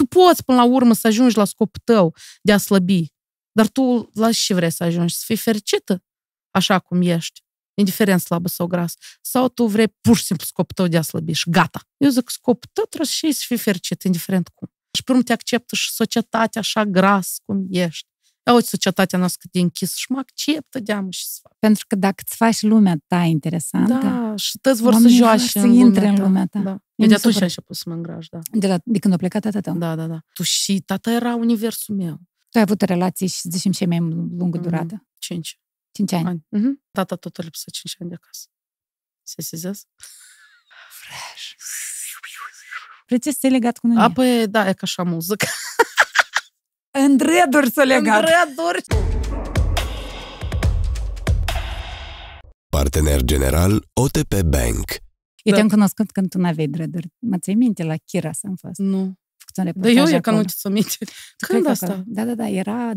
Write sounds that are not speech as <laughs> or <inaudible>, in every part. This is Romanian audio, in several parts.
tu poți până la urmă să ajungi la scopul tău de a slăbi, dar tu la și vrei să ajungi, să fii fericită așa cum ești, indiferent slabă sau gras, Sau tu vrei pur și simplu scopul tău de a slăbi și gata. Eu zic, scopul tău trebuie și să fii fericit, indiferent cum. Și pe te acceptă și societatea așa gras cum ești. Auzi, societatea noastră de închis și mă acceptă de amă și să fac. Pentru că dacă îți faci lumea ta interesantă, da, și toți vor să joace în intre în lumea ta. Da. Eu de atunci am început să mă îngraș, da. De, la, de când a plecat tata tău? Da, da, da. Tu și tata era universul meu. Tu ai avut relații și, zicem, cei mai lungă mm-hmm. Cinci. Cinci ani? ani. Mm-hmm. Tata tot a lipsit cinci ani de acasă. Se sizez? Fresh. Vreți să legat cu noi? Apoi, da, e ca așa muzică. În să legat. Partener general OTP Bank. Eu da. te-am cunoscut când tu nu aveai dreduri. Mă ți minte la Chira să am fost? Nu. Făcut da, eu e că nu ți minte. Când asta? Da, da, da, era 2014-2015.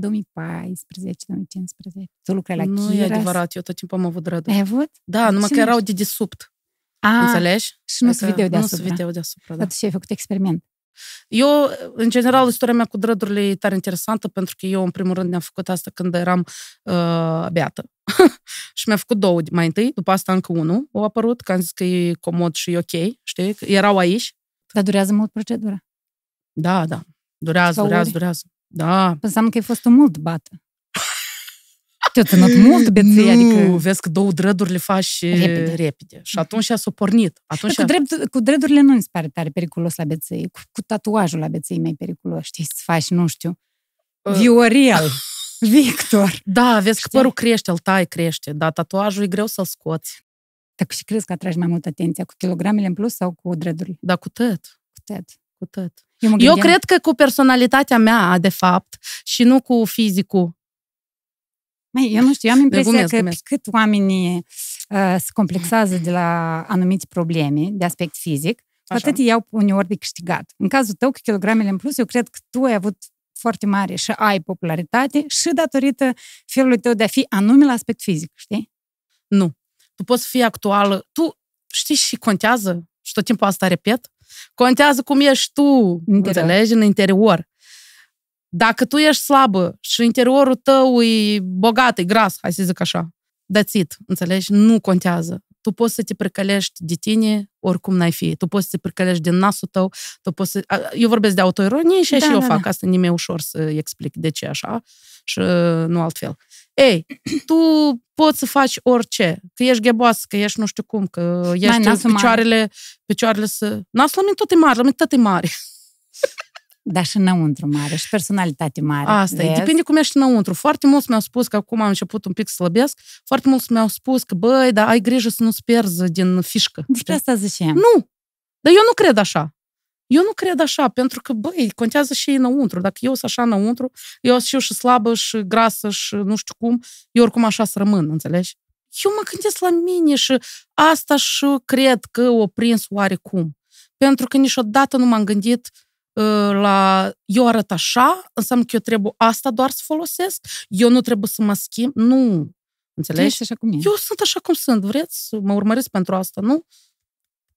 Tu lucrai la nu Chira. Nu e adevărat, eu tot timpul am avut dreduri. Ai avut? Da, numai că erau de desubt. A, Înțelegi? Și nu se vedeau deasupra. Nu se vedeau deasupra, da. Dar tu și ai făcut experiment. Eu, în general, istoria mea cu drădurile e tare interesantă pentru că eu, în primul rând, ne-am făcut asta când eram uh, beată. <laughs> și mi-a făcut două mai întâi, după asta încă unul au apărut, că am zis că e comod și e ok, știi? Că erau aici. Dar durează mult procedura. Da, da. Durează, Sau durează, ori. durează. Da. Înseamnă că ai fost mult bată. Știu, în at mult beței, nu, adică... vezi că două dreduri le faci repede. repede. Și atunci s-a s-o pornit. Atunci... Dar cu, drept, cu drădurile nu mi se pare tare periculos la beței. Cu, cu tatuajul la beței e mai periculos, știi, să faci, nu știu, uh. <laughs> Victor. Da, vezi Știi? că părul crește, îl tai crește, dar tatuajul e greu să-l scoți. Dar și crezi că atragi mai mult atenția cu kilogramele în plus sau cu drădurile? Da, cu tot. Cu tot. Cu tot. Eu, Eu cred că cu personalitatea mea, de fapt, și nu cu fizicul, mai, eu nu știu, eu am impresia glumesc, că glumesc. cât oamenii uh, se complexează de la anumite probleme de aspect fizic, Așa. atât îi iau uneori de câștigat. În cazul tău, cu kilogramele în plus, eu cred că tu ai avut foarte mare și ai popularitate și datorită felului tău de a fi anume la aspect fizic, știi? Nu. Tu poți fi actuală. Tu știi și contează, și tot timpul asta repet, contează cum ești tu, interior. înțelegi, în interior. Dacă tu ești slabă și interiorul tău e bogat, e gras, hai să zic așa, that's it, înțelegi? Nu contează. Tu poți să te precălești de tine oricum n-ai fi. Tu poți să te precălești din nasul tău, tu poți să... Eu vorbesc de autoironie și da, și da, eu da. fac da. asta, nimeni ușor să explic de ce așa și nu altfel. Ei, <clears throat> tu poți să faci orice. Că ești gheboasă, că ești nu știu cum, că ești Mai, picioarele, picioarele să... Nasul la mine tot e mare, la mine tot e mare. <laughs> Dar și înăuntru mare, și personalitate mare. Asta vezi? e, depinde cum ești înăuntru. Foarte mulți mi-au spus că acum am început un pic să slăbesc, foarte mulți mi-au spus că, băi, dar ai grijă să nu-ți pierzi din fișcă. Despre asta ziceam. Nu! Dar eu nu cred așa. Eu nu cred așa, pentru că, băi, contează și înăuntru. Dacă eu sunt așa înăuntru, eu sunt și eu și slabă și grasă și nu știu cum, eu oricum așa să rămân, înțelegi? Eu mă gândesc la mine și asta și cred că o prins oarecum. Pentru că niciodată nu m-am gândit, Ă, la eu arăt așa, înseamnă că eu trebuie asta doar să folosesc, eu nu trebuie să mă schimb. Nu. Înțelegi? Ești așa cum e. Eu sunt așa cum sunt. Vreți să mă urmăresc pentru asta, nu?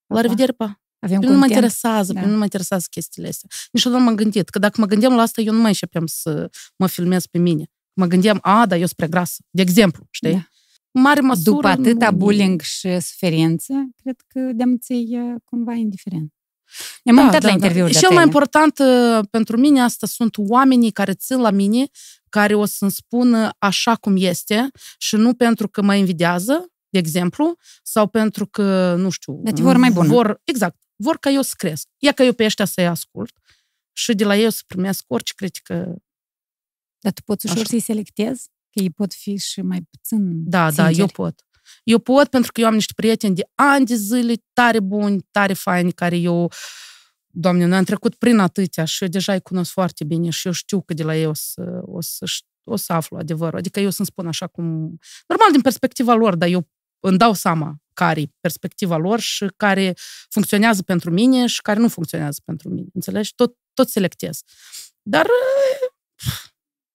La revedere, pa! Avem nu mă interesează, da. nu mă interesează chestiile astea. Niciodată nu m-am gândit, că dacă mă gândeam la asta, eu nu mai începeam să mă filmez pe mine. Mă gândeam, a, da, eu sunt prea grasă, de exemplu, știi? Da. Mare măsură... După atâta nu... bullying și suferință, cred că de ți cumva indiferent. Ne-am da, uitat da, la interviuri da. de Cel mai important uh, pentru mine asta sunt oamenii care țin la mine, care o să-mi spună uh, așa cum este și nu pentru că mă invidează de exemplu, sau pentru că, nu știu... Dar vor mai bun. Vor, exact. Vor ca eu să cresc. Ia că eu pe ăștia să-i ascult și de la ei o să primesc orice critică. Dar tu poți ușor așa. să-i selectezi? Că ei pot fi și mai puțin Da, sinceri. da, eu pot. Eu pot pentru că eu am niște prieteni de ani de zile tare buni, tare faini, care eu, doamne, noi am trecut prin atâtea și eu deja îi cunosc foarte bine și eu știu că de la ei o să, o să, o să aflu adevărul. Adică eu să-mi spun așa cum... Normal, din perspectiva lor, dar eu îmi dau seama care e perspectiva lor și care funcționează pentru mine și care nu funcționează pentru mine. Înțelegi? Tot, tot selectez. Dar...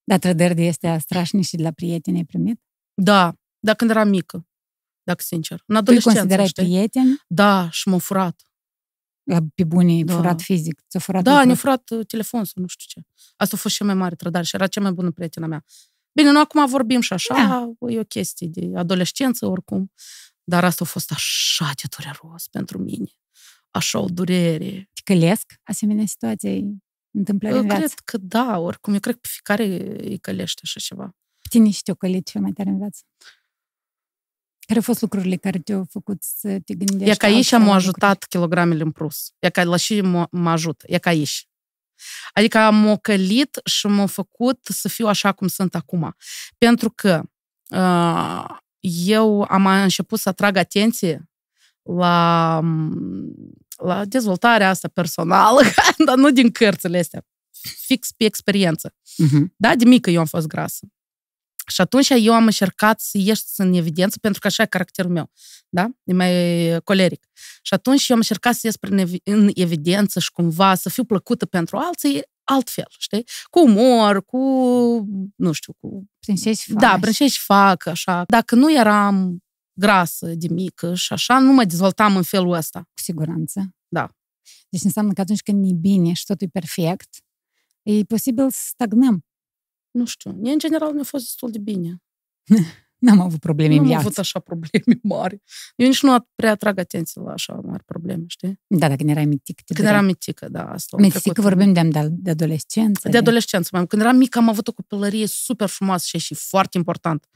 Dar trădări de este strașnic și de la prieteni ai primit? Da, dar când eram mică dacă sincer. În tu considerai știi? prieteni? Da, și m a furat. Pe bune, da. furat fizic, ți-a furat Da, ne-a furat uh, telefon sau nu știu ce. Asta a fost cea mai mare trădare și era cea mai bună prietena mea. Bine, noi acum vorbim și așa, da. e o chestie de adolescență oricum, dar asta a fost așa de dureros pentru mine. Așa o durere. Te călesc asemenea situații întâmplări în viață? Cred că da, oricum. Eu cred că pe fiecare îi călește așa ceva. Tine și te-o călit cel mai tare în viață? Care au fost lucrurile care te-au făcut să te gândești? E ca aici am ajutat kilogramele în plus. E ca la și mă ajut. E ca aici. Adică am ocălit și m-a făcut să fiu așa cum sunt acum. Pentru că uh, eu am început să atrag atenție la, la dezvoltarea asta personală, <laughs> dar nu din cărțile astea, fix pe experiență. Uh-huh. Da, de mică eu am fost grasă. Și atunci eu am încercat să ieși în evidență, pentru că așa e caracterul meu, da? E mai coleric. Și atunci eu am încercat să ies prin în evidență și cumva să fiu plăcută pentru alții altfel, știi? Cu umor, cu, nu știu, cu... Prin ce Da, prin ce fac, așa. Dacă nu eram grasă de mică și așa, nu mă dezvoltam în felul ăsta. Cu siguranță. Da. Deci înseamnă că atunci când e bine și totul e perfect, e posibil să stagnăm. Nu știu. Mie, în general, mi-a fost destul de bine. <laughs> N-am avut probleme nu în viață. Nu am avut așa probleme <laughs> mari. Eu nici nu prea atrag atenție la așa mari probleme, știi? Da, dacă Când erai mitic. Când eram mitică, da. Asta mitică vorbim de, de adolescență. De adolescență, mai Când eram mică am avut o copilărie super frumoasă și, și foarte important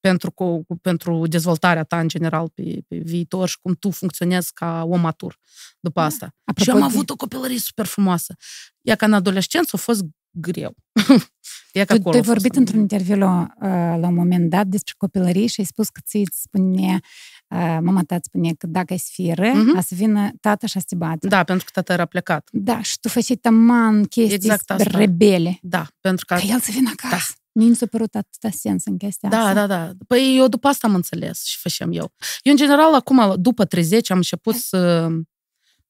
pentru, cu, pentru dezvoltarea ta în general pe, pe viitor și cum tu funcționezi ca om matur după da. asta. Da, și am avut o copilărie super frumoasă. Iar ca în adolescență a fost greu. <laughs> tu, tu ai vorbit într-un interviu la, uh, la un moment dat despre copilărie și ai spus că ți spune, uh, mama ta îți spune că dacă ai să fii ră, mm-hmm. a să vină tata și a să te bată. Da, pentru că tata era plecat. Da, și tu făceai taman chestii exact asta. rebele. Da, pentru că... Ca el să vină acasă. Da. nu mi s-a părut atâta sens în chestia da, asta. Da, da, da. Păi eu după asta am înțeles și făceam eu. Eu, în general, acum, după 30, am început să,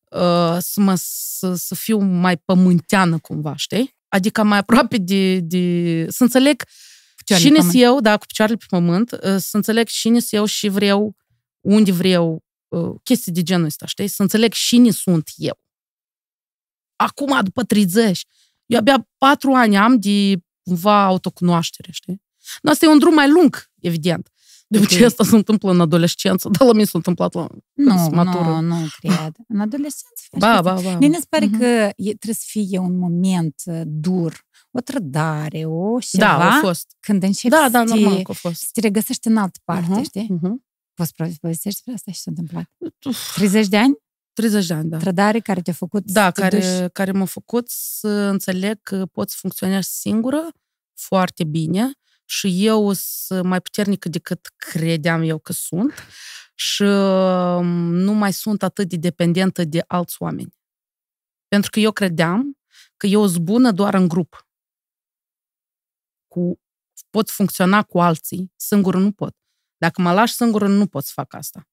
uh, să, mă, să, să fiu mai pământeană cumva, știi? adică mai aproape de, de să înțeleg cine sunt eu, da, cu picioarele pe pământ, uh, să înțeleg cine sunt eu și vreau, unde vreau, uh, chestii de genul ăsta, știi? Să înțeleg cine sunt eu. Acum, după 30, eu abia patru ani am de cumva autocunoaștere, știi? Nu, asta e un drum mai lung, evident. De obicei okay. asta se întâmplă în adolescență, dar la mine s-a întâmplat la nu, nu, Nu, nu cred. În adolescență ba, ba, ba. Mie mi se pare uh-huh. că trebuie să fie un moment uh, dur, o trădare, o da, ceva. Da, a fost. Când începi da, da, să, te, fost. să te regăsești în altă mhm, parte, uh-huh. știi? Uh-huh. Poți povestești despre asta și s-a întâmplat. Uf. 30 de ani? 30 de ani, da. Trădare care te-a făcut da, care, care m-a făcut să înțeleg că poți funcționa singură foarte bine și eu sunt mai puternică decât credeam eu că sunt și nu mai sunt atât de dependentă de alți oameni. Pentru că eu credeam că eu sunt bună doar în grup. Cu, pot funcționa cu alții, singură nu pot. Dacă mă lași singură, nu pot să fac asta.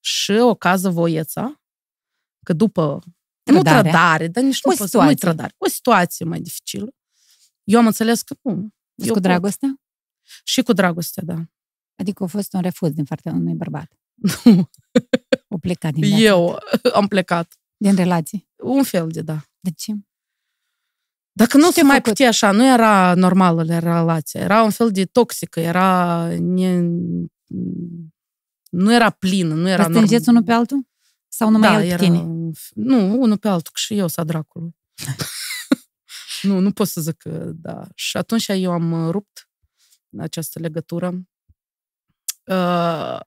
Și ocază voieța că după Nu trădare, dar nici o situație. pot nu trădare. O situație mai dificilă. Eu am înțeles că nu, deci cu pot. dragostea? Și cu dragostea, da. Adică a fost un refuz din partea unui bărbat. Nu. <laughs> O plecat din viața. Eu am plecat. Din relații? Un fel de da. De ce? Dacă nu se mai făcut? putea așa, nu era normală relație. era un fel de toxică, era... Ne... Nu era plină, nu era... Vă stângeți unul pe altul? Sau numai da, el era... Nu, unul pe altul, că și eu s-a dracului. <laughs> Nu, nu pot să zic că da. Și atunci eu am uh, rupt această legătură. Uh,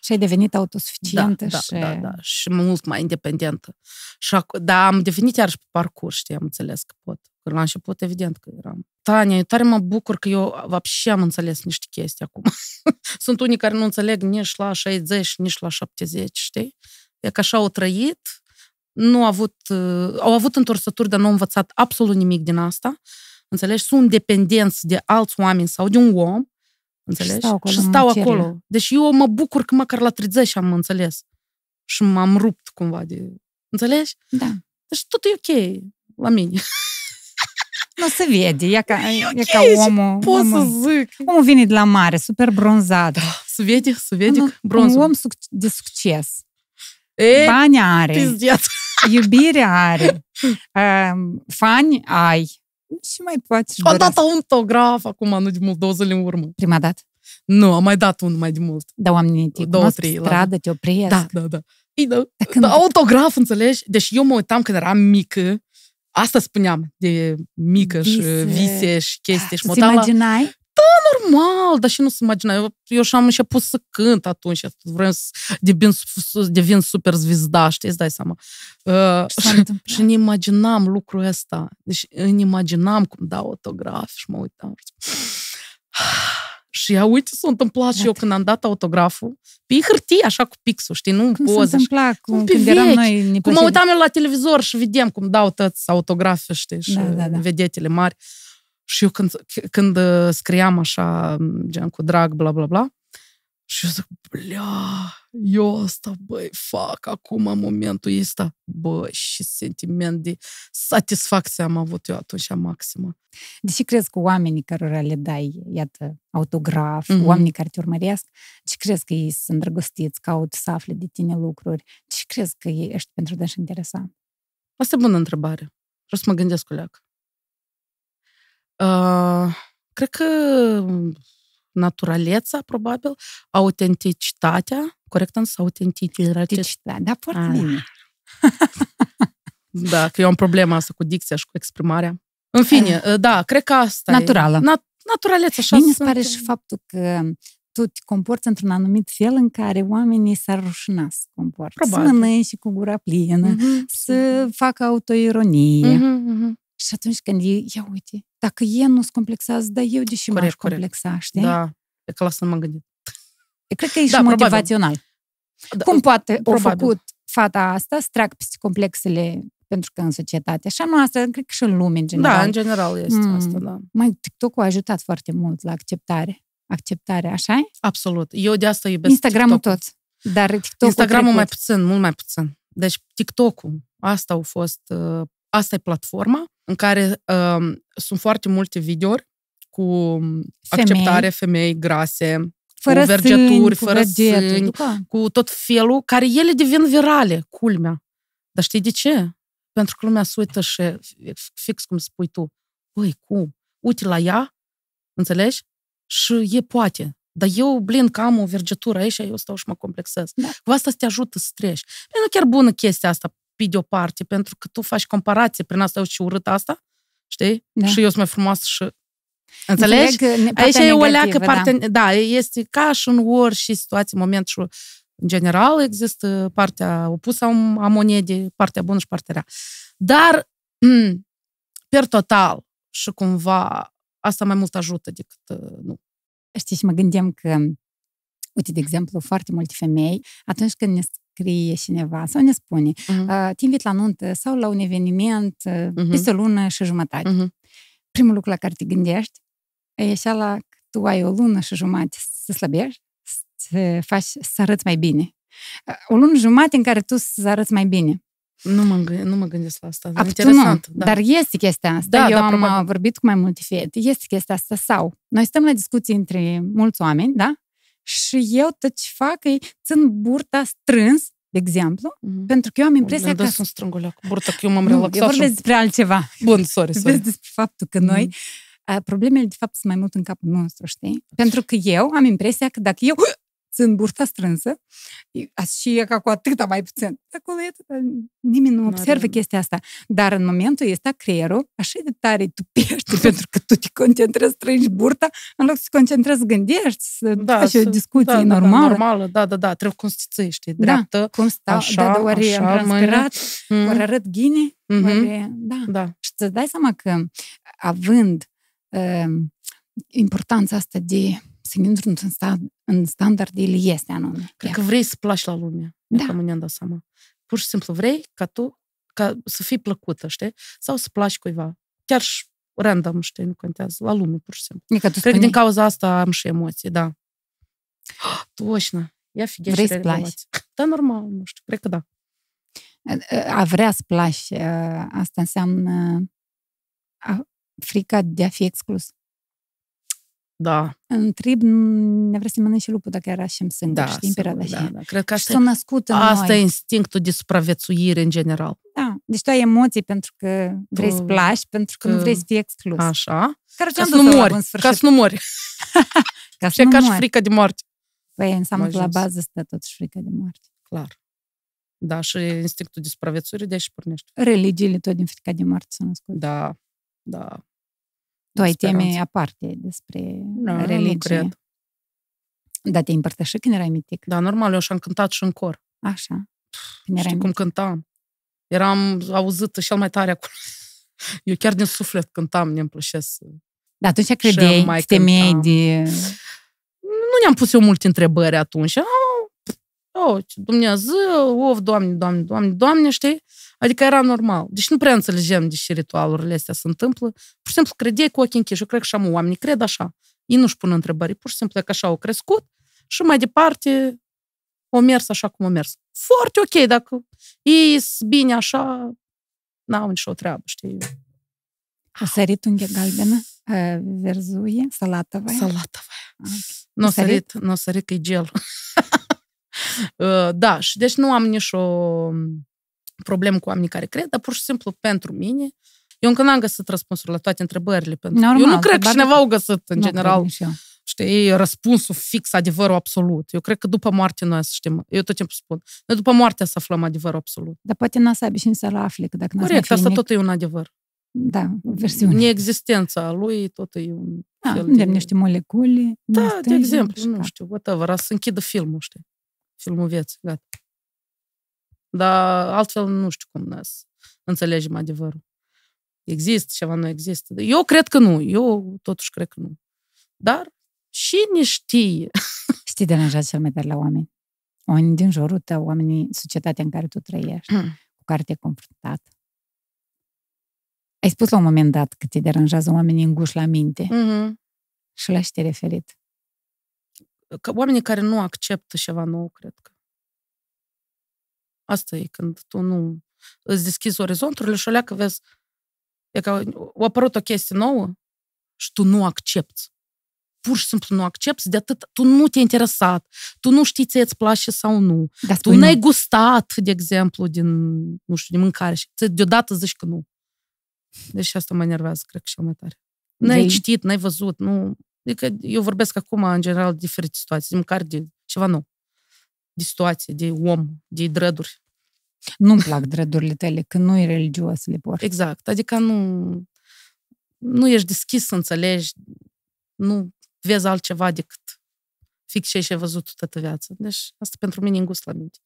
și ai devenit autosuficientă da, da și... Da, da, da, și mult mai independentă. Și ac- dar am devenit iarăși pe parcurs, știi, am înțeles că pot. Că la început, evident că eram. Tania, eu tare mă bucur că eu și am înțeles niște chestii acum. <laughs> Sunt unii care nu înțeleg nici la 60, nici la 70, știi? E că așa au trăit nu au avut, uh, au avut întorsături, dar nu au învățat absolut nimic din asta. Înțelegi? Sunt dependenți de alți oameni sau de un om. Înțelegi? Și stau acolo. Și stau acolo. Deci eu mă bucur că măcar la 30 am înțeles. Și m-am rupt cumva de... Înțelegi? Da. Deci tot e ok la mine. <laughs> Nu se vede, e ca, e okay, e ca omul. Pot omul, să zic. Omul vine de la mare, super bronzat. Da, ah, se vede, se vede un, Un om de succes. E, Bani are. Pizdiață iubire are, fani ai, Și mai poți O dat autograf acum, nu de mult, două zile în urmă. Prima dată? Nu, am mai dat unul mai de mult. Da, oamenii te Două, trei, stradă, te opresc. Da, da, da. Ei, da, da când... autograf, înțelegi? Deci eu mă uitam când eram mică, Asta spuneam, de mică și vise și chestii. Și ah, deci imaginai? Da, normal, dar și nu se imagina. Eu, eu și-am și pus să cânt atunci. Vreau să devin, să devin super zvizda, știi, îți dai seama. Uh, și, și ne imaginam lucrul ăsta. Deci îmi imaginam cum dau autograf și mă uitam. Și ia uite s-a întâmplat și eu când am dat autograful pe hârtie, așa cu pixul, știi, nu cum poze. Cum se cum, când vechi, eram noi neplăceri. Cum mă uitam eu la televizor și vedem cum dau tăți autografe, știi, da, și da, da, da. vedetele mari. Și eu când, când uh, scriam așa, mm, gen cu drag, bla, bla, bla, și eu zic, blea, eu asta, băi, fac acum în momentul ăsta. Bă, și sentiment de satisfacție am avut eu atunci maximă. Deși crezi că oamenii cărora le dai, iată, autograf, mm-hmm. oamenii care te urmăresc, ce crezi că ei sunt îndrăgostiți, caut să afle de tine lucruri? Ce crezi că ești pentru dânsi interesant? Asta e bună întrebare. Vreau să mă gândesc cu leacă. Э, cred că naturaleța, probabil, autenticitatea, corect însă, autenticitatea. Da, foarte ah. bine. da, că eu am problema asta cu dicția și cu exprimarea. În fine, ah. eh, da, cred că asta Naturală. E. Naturală. naturalețe, așa. Mie îmi pare și faptul că tu te comporți într-un anumit fel în care oamenii s-ar rușina să comporți. Probabil. Să mănânci cu gura plină, mm-hmm. să facă autoironie. Mm-hmm, mm-hmm. Și atunci când ei, ia uite, dacă e nu-s complexați, dar eu deși și corect, m-aș corect. complexa, știi? Da, e că lasă să nu gândit. E cred că e da, și da, motivațional. Da, Cum poate probabil. O făcut fata asta să treacă peste complexele pentru că în societate, așa noastră, cred că și în lume, în da, general. Da, în general este mm, asta, da. Mai TikTok-ul a ajutat foarte mult la acceptare. Acceptare, așa e? Absolut. Eu de asta iubesc Instagram-ul TikTok-ul. tot. Dar TikTok-ul Instagram-ul trecut. mai puțin, mult mai puțin. Deci TikTok-ul, asta a fost uh, asta e platforma în care uh, sunt foarte multe videouri cu femei. acceptare femei grase, fără cu vergeturi, sân, fără sâni, cu tot felul, care ele devin virale, culmea. Dar știi de ce? Pentru că lumea se uită și fix cum spui tu. Băi, cum? Uite la ea, înțelegi? Și e poate. Dar eu, blin, că am o vergetură aici, eu stau și mă complexez. Da. Cu asta te ajută să treci. E nu chiar bună chestia asta copii deoparte, pentru că tu faci comparație prin asta, eu și urât asta, știi? Da. Și eu sunt mai frumoasă și... Înțelegi? Înțeleg Aici e o leacă da. parte... Da. este ca și în ori și situații, moment și în general există partea opusă a monedei, partea bună și partea rea. Dar, mm, per total, și cumva asta mai mult ajută decât uh, nu. Știi, și mă gândeam că Uite, de exemplu, foarte multe femei, atunci când ne scrie cineva sau ne spune, uh-huh. te invit la nuntă sau la un eveniment uh-huh. peste o lună și jumătate. Uh-huh. Primul lucru la care te gândești e așa la că tu ai o lună și jumătate să slăbești, să, faci, să arăți mai bine. O lună jumătate în care tu să arăți mai bine. Nu mă, nu mă gândesc la asta. Absolut, Interesant. Nu. Da. Dar este chestia asta. Da, Eu da, am probabil. Uh, vorbit cu mai multe fete. Este chestia asta. Sau, noi stăm la discuții între mulți oameni, da? și eu tot ce fac e țin burta strâns, de exemplu, mm-hmm. pentru că eu am impresia Bun, că... sunt strângulă cu burta, că eu m-am relaxat. Eu vorbesc și... despre altceva. Bun, sorry, sorry. Vorbesc despre faptul că noi... Mm-hmm. Problemele, de fapt, sunt mai mult în capul nostru, știi? Pentru că eu am impresia că dacă eu țin burta strânsă și e ca cu atâta mai puțin. Acolo e atâta. Nimeni nu observă chestia asta. Dar în momentul ăsta creierul așa de tare pierzi <laughs> pentru că tu te concentrezi, strângi burta, în loc să te concentrezi, gândești, să da, faci o discuție da, da, da normală. Da, normală, da, da, da, trebuie cum să ții, știi, dreaptă, da, cum stau, așa, da, da, așa, am transpirat, mâine. Mhm. oare arăt ghine, mm-hmm. oare, da. da. Și să dai seama că având uh, importanța asta de să intru într-un stat în standard el este anume. Cred că vrei să placi la lume. Da. Cam ne am dat seama. Pur și simplu vrei ca tu ca să fii plăcută, știi? Sau să placi cuiva. Chiar și random, știi, nu contează, la lume, pur și simplu. Adică Cred spune... că din cauza asta am și emoții, da. <gasps> Toșna. Ia fi Vrei să placi? <laughs> Da, normal, nu știu, cred că da. A vrea să placi, asta înseamnă frica de a fi exclus. Da. În trib ne vrea să mănânce lupul dacă era și în sânge, da, știi, în perioada da, da. Cred că asta, și s născut în asta noi. e instinctul de supraviețuire în general. Da. Deci tu ai emoții pentru că vrei să plași, pentru că, că nu vrei să fii exclus. Așa. Care ca să nu mori. <laughs> Ca să nu mori. ca să nu ca și frica de moarte. Păi înseamnă că la bază stă totuși frica de moarte. Clar. Da, și instinctul de supraviețuire de aici pornește. Religiile tot din frica de moarte sunt născute. Da, da. Tu ai speranță. teme aparte despre da, religie. Nu cred. Dar te-ai împărtășit când erai mitic? Da, normal, eu și-am cântat și în cor. Așa. Când erai Știi cum cântam. Eram auzită cel mai tare acolo. <laughs> Eu chiar din suflet cântam, ne-mi plăcea uh, să... tu atunci credeai, mai temei de... Nu ne-am pus eu multe întrebări atunci. Oh, oh, Dumnezeu, of, Doamne, Doamne, Doamne, Doamne, știi? Adică era normal. Deci nu prea înțelegem de ce ritualurile astea se întâmplă. Pur și simplu credeai cu ochii închiși. Eu cred că și am oamenii cred așa. Ei nu-și pun întrebări. Pur și simplu e că așa au crescut și mai departe o mers așa cum o mers. Foarte ok dacă ei bine așa, n-au nicio treabă, știi. Săritunkė galbina, Salată salatavai. Salatavai. Okay. Nu sărit, nu sărit, că e gel. <laughs> Uh, da, și deci nu am nicio probleme cu oamenii care cred, dar pur și simplu pentru mine. Eu încă n-am găsit răspunsul la toate întrebările. Pentru... Normal, eu nu cred că cineva au găsit, în general, știi, răspunsul fix, adevărul absolut. Eu cred că după moarte noi să știm. Eu tot timpul spun. Noi după moarte să aflăm adevărul absolut. Dar poate n-a să și să-l afle, că dacă n-a Corect, asta tot e un adevăr. Da, versiune. Neexistența lui tot e un da, de... niște molecule. Da, de exemplu, nu știu, whatever, să închidă filmul, știi, filmul vieții, gata. Dar altfel nu știu cum să înțelegem adevărul. Există ceva, nu există. Eu cred că nu. Eu totuși cred că nu. Dar cine știe? <laughs> Știi deranjează cel mai tare la oameni? Oamenii din jurul tău, oamenii, societatea în care tu trăiești, hmm. cu care te-ai confruntat. Ai spus la un moment dat că te deranjează oamenii înguși la minte. Mm-hmm. Și la ce te referit? Că oamenii care nu acceptă ceva nou, cred că. Asta e când tu nu îți deschizi orizonturile și alea că vezi, e că a apărut o chestie nouă și tu nu accepti. Pur și simplu nu accepti de atât. Tu nu te-ai interesat, tu nu știi ce îți place sau nu. Dar tu n-ai nu. gustat, de exemplu, din, nu știu, din mâncare și deodată zici că nu. Deci asta mă enervează, cred, și mai tare. N-ai Vei. citit, n-ai văzut, nu... Adică eu vorbesc acum, în general, de diferite situații, din mâncare, de ceva nou de situație, de om, de drăduri. Nu-mi plac drădurile tale, că nu e religios să le port. Exact, adică nu, nu ești deschis să înțelegi, nu vezi altceva decât fix ce ai văzut toată viața. Deci asta pentru mine e îngust la minte.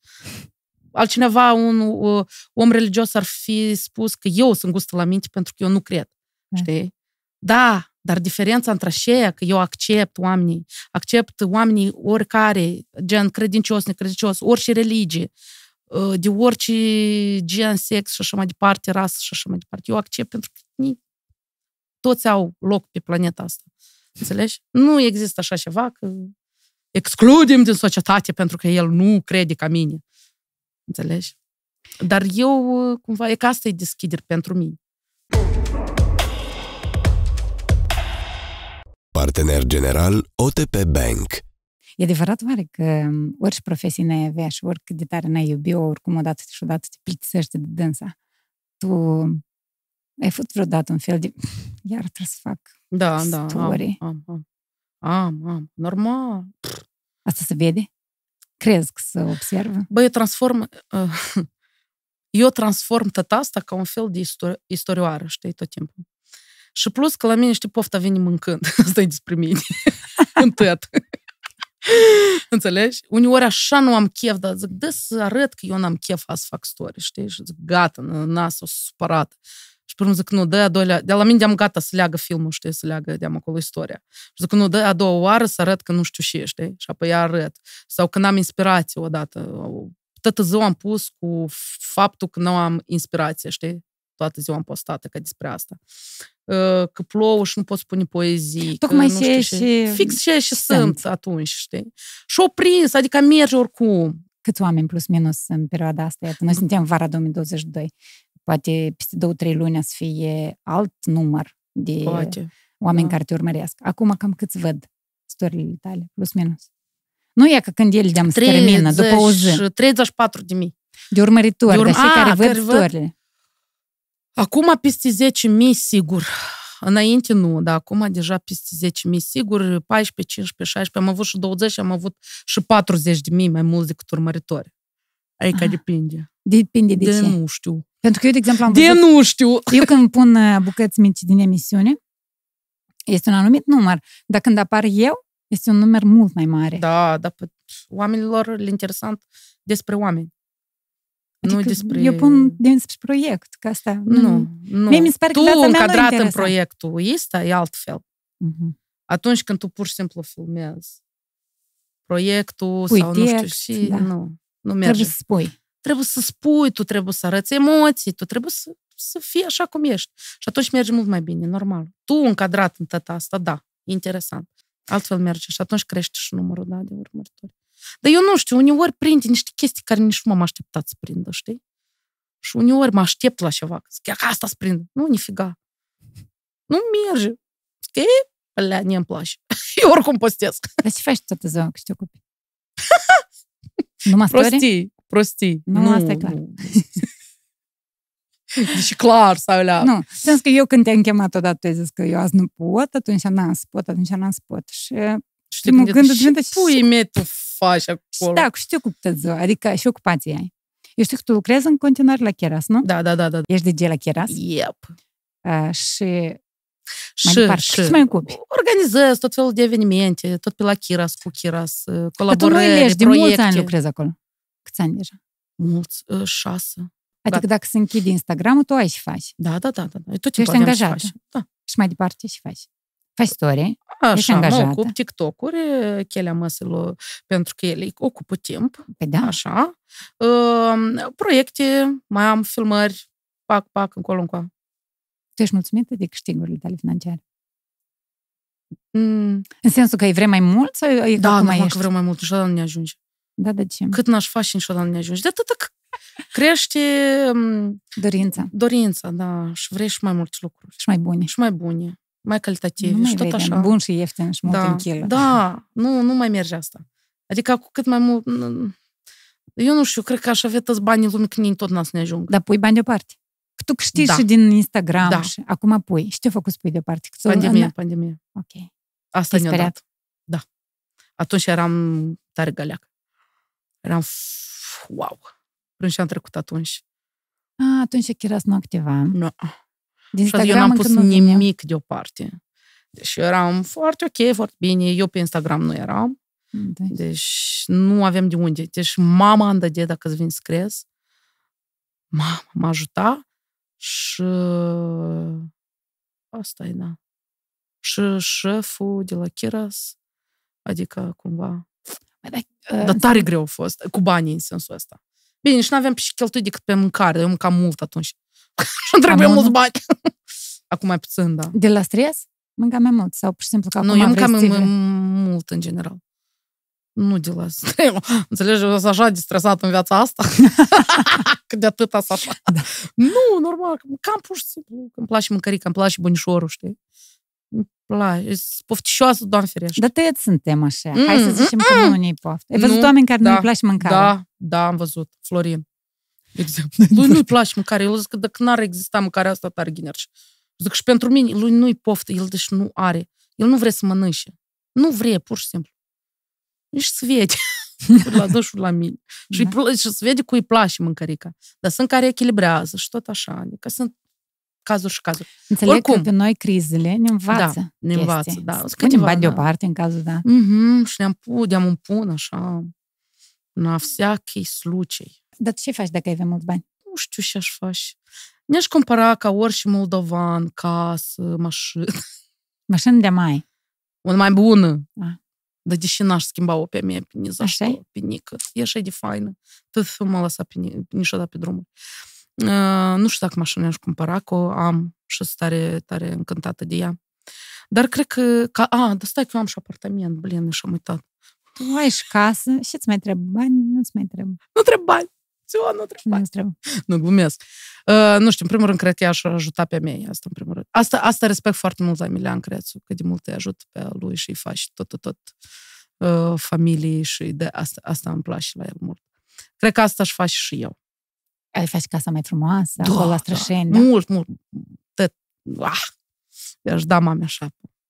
Altcineva, un, un om religios ar fi spus că eu sunt gustă la minte pentru că eu nu cred. Știi? Da, dar diferența între aceea, că eu accept oamenii, accept oamenii oricare, gen credincios, necredincios, orice religie, uh, de orice gen, sex și așa mai departe, rasă și așa mai departe. Eu accept pentru că toți au loc pe planeta asta. Înțelegi? Nu există așa ceva că excludem din societate pentru că el nu crede ca mine. Înțelegi? Dar eu, uh, cumva, e că asta e deschideri pentru mine. Partener general OTP Bank. E adevărat oare că um, orice profesie n-ai avea și oricât de tare n-ai iubi-o, oricum odată și odată te plictisești de dânsa. Tu ai fost vreodată un fel de... <laughs> Iar trebuie să fac da, da story. Da, am, am, am. Am, am. Normal. Asta se vede? Crezi că se observă? Băi, eu transform... Uh, <laughs> eu transform tot asta ca un fel de istor- istorioară, știi, tot timpul. Și plus că la mine, știi, pofta vine mâncând. <laughs> Asta e despre mine. <laughs> În tăt. <laughs> Înțelegi? Uneori așa nu am chef, dar zic, dă să arăt că eu n-am chef să fac story, știi? Și zic, gata, nas, o supărat. Și pe zic, nu, dă a doilea, de la mine am gata să leagă filmul, știi, să leagă de acolo istoria. Și zic, nu, dă a doua oară să arăt că nu știu ce, știi? Și apoi arăt. Sau când am inspirație odată, Tot ziua am pus cu faptul că nu am inspirație, știi? toată ziua am postat, că despre asta. Uh, că plouă și nu pot spune poezii. Tocmai că, nu știu, și... Um, Fix și și sunt atunci, știi? Și o prins, adică merge oricum. Câți oameni plus minus în perioada asta? Iată, noi suntem vara 2022. Poate peste două, trei luni să fie alt număr de Poate. oameni da. care te urmăresc. Acum cam câți văd istoriile tale, plus minus? Nu e că când el de-am 30, după o zi. 34 de mii. De urmăritori, de, urm- de cei care văd, care văd istorile. Acum peste 10 mii, sigur. Înainte nu, dar acum deja peste 10 mii, sigur, 14, 15, 16, am avut și 20 am avut și 40 de mii mai mulți decât urmăritori. Adică Aha. depinde. Depinde de, de ce? nu știu. Pentru că eu, de exemplu, am văzut... De nu știu! Eu <laughs> când pun uh, bucăți mici din emisiune, este un anumit număr, dar când apar eu, este un număr mult mai mare. Da, dar pe oamenilor le interesant despre oameni. Adică nu despre... Eu pun despre proiect, că asta... Nu, nu. Mie mi se pare tu, că cadrat încadrat în proiectul ăsta, e altfel. Uh-huh. Atunci când tu pur și simplu filmezi proiectul Pui sau text, nu știu și... Da. Nu, nu merge. Trebuie să spui. Trebuie să spui, tu trebuie să arăți emoții, tu trebuie să, să fii așa cum ești. Și atunci merge mult mai bine, normal. Tu încadrat în tata asta, da, interesant. Altfel merge și atunci crește și numărul da, de urmăritori. Dar eu nu știu, uneori prinde niște chestii care nici nu m-am așteptat să prindă, știi? Și uneori mă aștept la ceva, că asta să prind. Nu, nifiga. Nu merge. ei, Alea, ne îmi place. <laughs> eu oricum postez. Dar ce faci toată ziua că te ocupi? <laughs> Numai prostii, prostii. Nu, nu, asta e clar. Deci clar, sau alea. Nu, sens că eu când te-am chemat odată, tu ai zis că eu azi nu pot, atunci n-am să pot, atunci n-am să pot. Și și primul gând îți și. Pui mei, tu faci acolo. Da, știu cum te ziua, adică și ocupația ai. Eu știu că tu lucrezi în continuare la Cheras, nu? Da, da, da. da. Ești de la Cheras? Yep. Uh, și mai și, departe. Și, și mai ocupi? Organizez tot felul de evenimente, tot pe la Chiras, cu Chiras, colaborări, păi proiecte. Dar tu nu de mulți ani lucrezi acolo. Câți ani deja? Mulți, ă, șase. Adică da. dacă se închide Instagram-ul, tu ai și faci. Da, da, da. da. da. Tu ești angajată. Faci. Da. Și mai departe și faci. Faci story, Așa, angajată. mă ocup TikTok-uri, chelea măsilor, pentru că ele ocupă timp. Păi da. Așa. Uh, proiecte, mai am filmări, pac, pac, încolo, încolo. Tu ești mulțumită de câștigurile tale financiare? Mm. În sensul că îi vrei mai mult sau e Da, mai că vreau mai mult, niciodată nu ne ajunge. Da, de ce? Cât n-aș face, niciodată nu ne ajunge. De atât crește... Mm, dorința. Dorința, da. Și vrei și mai multe lucruri. Și mai bune. Și mai bune mai calitativ nu mai și tot așa. Bun și ieftin și mult da, în kilo. Da, nu, nu mai merge asta. Adică cu cât mai mult... Eu nu știu, cred că aș avea toți banii lumii când tot n-a să ne ajung. Dar pui bani deoparte. Tu știi da. și din Instagram da. și acum pui. Și ce a făcut să pui deoparte? Că pandemie, în... pandemie. Ok. Asta ne-a dat. Da. Atunci eram tare galeac. Eram wow. Prin și am trecut atunci. A, ah, atunci chiar nu activa. Nu. No. Din eu n-am pus nimic deoparte. Deci eu eram foarte ok, foarte bine. Eu pe Instagram nu eram. Deci, deci nu avem de unde. Deci mama îmi de dacă îți vin să crezi. Mama m-a ajutat și asta e, da. Și șeful de la Chiras, adică cumva... Ă, dar tare greu a fost, cu banii în sensul ăsta. Bine, și nu aveam și cheltuit decât pe mâncare, eu mâncam mult atunci și <laughs> trebuie mulți bani. <laughs> Acum mai puțin, da. De la stres? Mânca mai mult sau pur și simplu că acum Nu, eu mâncam mai mult în general. Nu de la stres. <laughs> Înțelegi, eu sunt așa de stresat în viața asta. că de atât așa. Da. Nu, normal, cam pur și simplu. Îmi place mâncărica, îmi place bunișorul, știi? place, poftișoasă, doamne ferește. Dar tăiați suntem așa. Mm, Hai să mm, zicem mm, că nu mm. ne-i poftă. Ai văzut oameni care da, nu-i place mâncarea? Da, da, am văzut. Florin exact. <laughs> Lui nu-i place mâncare. El zic că dacă n-ar exista mâncarea asta, tare ghinerci. Zic, și pentru mine, lui nu-i poftă, el deci nu are. El nu vrea să mănânce. Nu vrea, pur și simplu. Nici să vede. la <laughs> dușul la mine. Și, da. și se vede cui îi place mâncărica. Dar sunt care echilibrează și tot așa. Adică sunt cazuri și cazuri. Înțeleg Oricum, că pe noi crizele ne învață Da, ne învață, chestii. da. Punem bani da. deoparte în cazul, da. Mm-hmm, și ne-am pun, am un pun, așa na всякий случай. Dar ce faci dacă ai avea bani? Nu știu ce aș face. Ne-aș cumpăra ca orice moldovan, casă, mașină. Mașină de mai. Una mai bună. A. Dar deși n-aș schimba-o pe mine, pe nici așa, pe E așa de faină. Tot m-a lăsat pe, niciodată pe drumuri. Uh, nu știu dacă mașina aș cumpăra, că am și sunt tare, tare încântată de ea. Dar cred că... Ca, a, dar stai că eu am și apartament, blin, și-am uitat tu ai și casă și îți mai trebuie bani, nu-ți mai trebuie. Nu trebuie bani. Ceva nu trebuie bani. Nu, trebuie. nu glumesc. Uh, nu știu, în primul rând, cred că și-a ajutat pe mine asta, în primul rând. Asta, asta respect foarte mult la Emilian Crețu, că de mult îi ajut pe lui și îi faci tot, tot, tot uh, familiei și de asta, asta îmi place la el mult. Cred că asta aș face și eu. Ai faci casa mai frumoasă, da, acolo la da. Strășeni. Da. da. Mult, mult. tot. ah, aș da mame așa.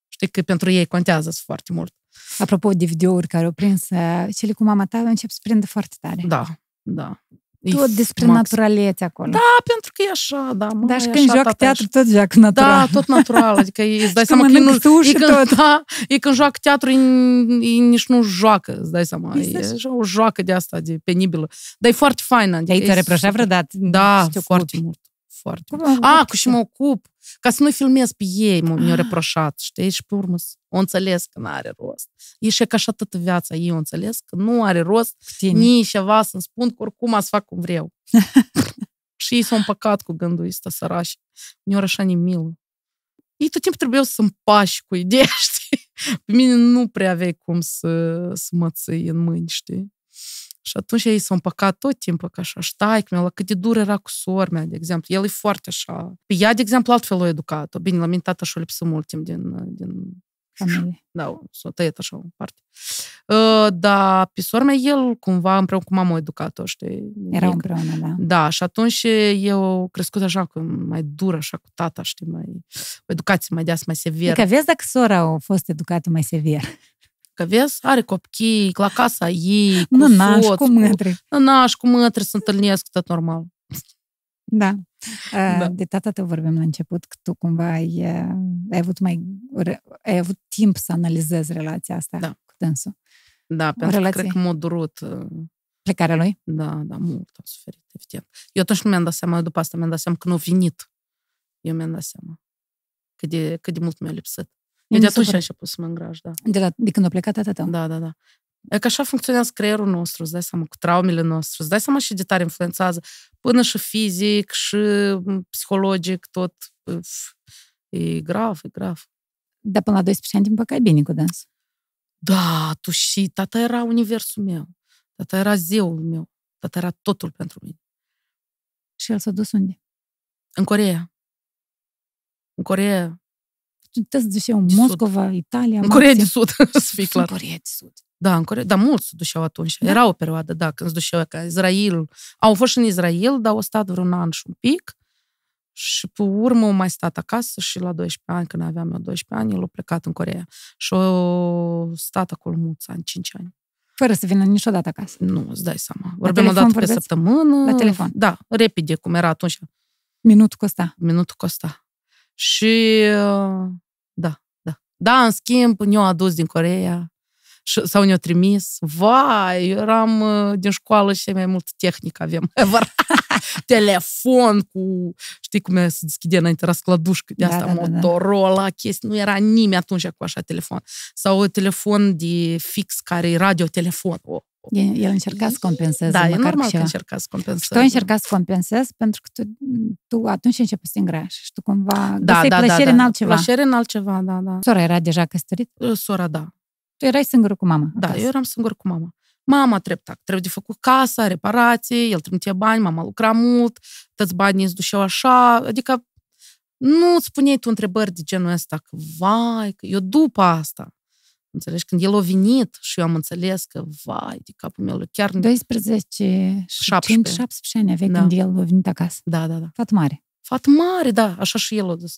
Știi că pentru ei contează foarte mult. Apropo de videouri care au prins, uh, cele cu mama ta încep să prindă foarte tare. Da, da. Tot despre max... naturalețe acolo. Da, pentru că e așa, da. Mă, Dar și când joacă teatru, tot joacă da, natural. Da, tot natural. Adică <laughs> îți dai seama că nu... E când, tot. <laughs> Da, e când joacă teatru, e, e nici nu joacă, îți dai seama. E, e așa o joacă de asta, de penibilă. Dar e foarte faină. Adică Ai te reproșa vreodată? Da, foarte mult. Foarte mult. A, ah, cu și mă ocup. Ca să nu filmez pe ei, mi-au reproșat, știi? Și pe urmă o înțeles că nu are rost. E și ca așa toată viața ei o înțeles că nu are rost nici ceva să-mi spun că oricum să fac cum vreau. și ei s-au împăcat cu gândul ăsta sărași. Mi-au așa nemilă. Ei tot timpul trebuiau să pași cu ideea, știi? Pe mine nu prea aveai cum să, să mă ții în mâini, știi? Și atunci ei s-au împăcat tot timpul ca așa, ștaic mea, la cât de dur era cu sor mea, de exemplu. El e foarte așa. Pe păi ea, de exemplu, altfel o educat-o. Bine, la mine tata și-o lipsă mult timp din, din Familie. Da, s-o tăiat așa în parte. Uh, dar pe sormea el cumva împreună cu mama a educat-o, știi? Era împreună, da. Da, și atunci eu crescut așa, cu, mai dur, așa cu tata, știi, mai... O educație mai deasă, mai severă. Adică vezi dacă sora a fost educată mai sever că vezi, are copii, la casa ei, cu Nănaș, soț, cu mătri. Cu... Nănaș, cu mătri se întâlnesc, tot normal. Da. da. De tata tău vorbim la început, că tu cumva ai, ai, avut mai, ai avut timp să analizezi relația asta da. cu tânsul. Da, pentru relație. că cred că m-a durut. Uh, plecarea lui? Da, da, mult am suferit, evident. Eu atunci nu mi-am dat seama, după asta mi-am dat seama că nu a venit. Eu mi-am dat seama cât de, cât de mult mi-a lipsit. Eu de atunci am început să mă îngraș, da. De, la, de când a plecat tata tău? Da, da, da. E că așa funcționează creierul nostru, îți dai seama, cu traumele noastre, îți dai seama și de tare influențează, până și fizic, și psihologic, tot. E grav, e grav. Dar până la 12 ani, din păcate, bine cu dans. Da, tu și tata era universul meu. Tata era zeul meu. Tata era totul pentru mine. Și el s-a dus unde? În Corea. În Corea puteți să duceau în Moscova, Italia, În Corea de Sud, <laughs> să fii clar. În Corea de Sud. Da, în Corea, dar mulți se duceau atunci. Da. Era o perioadă, da, când se duceau ca Israel. Au fost și în Israel, dar au stat vreun an și un pic. Și pe urmă au mai stat acasă și la 12 ani, când aveam eu 12 ani, el a plecat în Corea. Și au stat acolo mulți ani, 5 ani. Fără să vină niciodată acasă. Nu, îți dai seama. Vorbim o dată pe săptămână. La telefon. Da, repede, cum era atunci. Minut costa. Minut costa. Și uh, da, în schimb, ne-au adus din Coreea sau ne-au trimis. Vai, eram э, din școală și mai mult tehnică avem <laughs> ever. Telefon cu, știi cum e să deschide înainte, era scladușcă de da, asta, da, da, da. Motorola, da. chestii, nu era nimeni atunci cu așa telefon. Sau telefon de fix care e radiotelefon. Oh. oh el, încerca să compenseze. Da, e normal că încerca să compenseze. tu da. încerca să compensezi pentru că tu, tu atunci începi să te îngrași și tu cumva da, găsești da, plăcere da, da. în altceva. Plăcere în altceva, da, da. Sora era deja căsătorită? Sora, da. Tu erai singur cu mama. Da, acasă. eu eram singur cu mama. Mama treptat, trebuie de făcut casa, reparații, el trimitea bani, mama lucra mult, toți banii îți dușeau așa, adică nu îți spuneai tu întrebări de genul ăsta, că vai, că eu după asta, înțelegi, când el a venit și eu am înțeles că vai, de capul meu, chiar... 12, 17, 17 ani aveai da. când el a venit acasă. Da, da, da. Fat mare. Fat mare, da, așa și el a zis.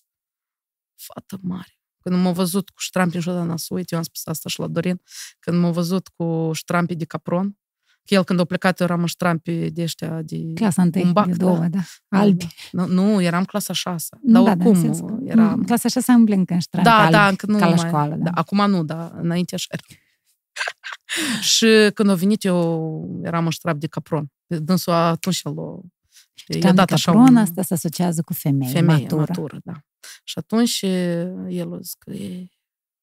Fată mare. Când m-au văzut cu ștrampi în n-a suit, eu am spus asta și la Dorin, când m-au văzut cu ștrampi de capron, că el când a plecat, eu eram în ștrampi de ăștia de... Clasa întâi, un bac, de două, da. da. da albi. Da. Nu, nu, eram clasa șasă. dar da, da oricum da, eram... Mm, clasa șasă îmi plâng în ștrampi da, albi, da, încă nu ca la mai, școală. Da. da. acum nu, dar înainte așa <laughs> și când a venit, eu eram în ștrap de capron. Dânsul atunci el o... Știam de capron, un... asta se asociază cu femeie, femeie matură. matură da. Și atunci uh, el a zis că e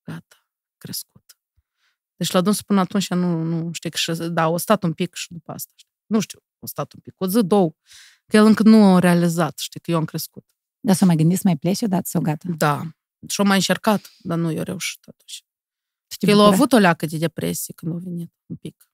gata, crescut. Deci la dânsul până atunci nu, nu știu că și, da, o stat un pic și după asta. Nu știu, o stat un pic, o zi, două. Că el încă nu a realizat, știi, că eu am crescut. Dar s-a mai gândit să mai pleci odată sau gata? Da. Și-o mai încercat, dar nu i-a reușit atunci. Că el a avut o leacă de depresie când a venit un pic.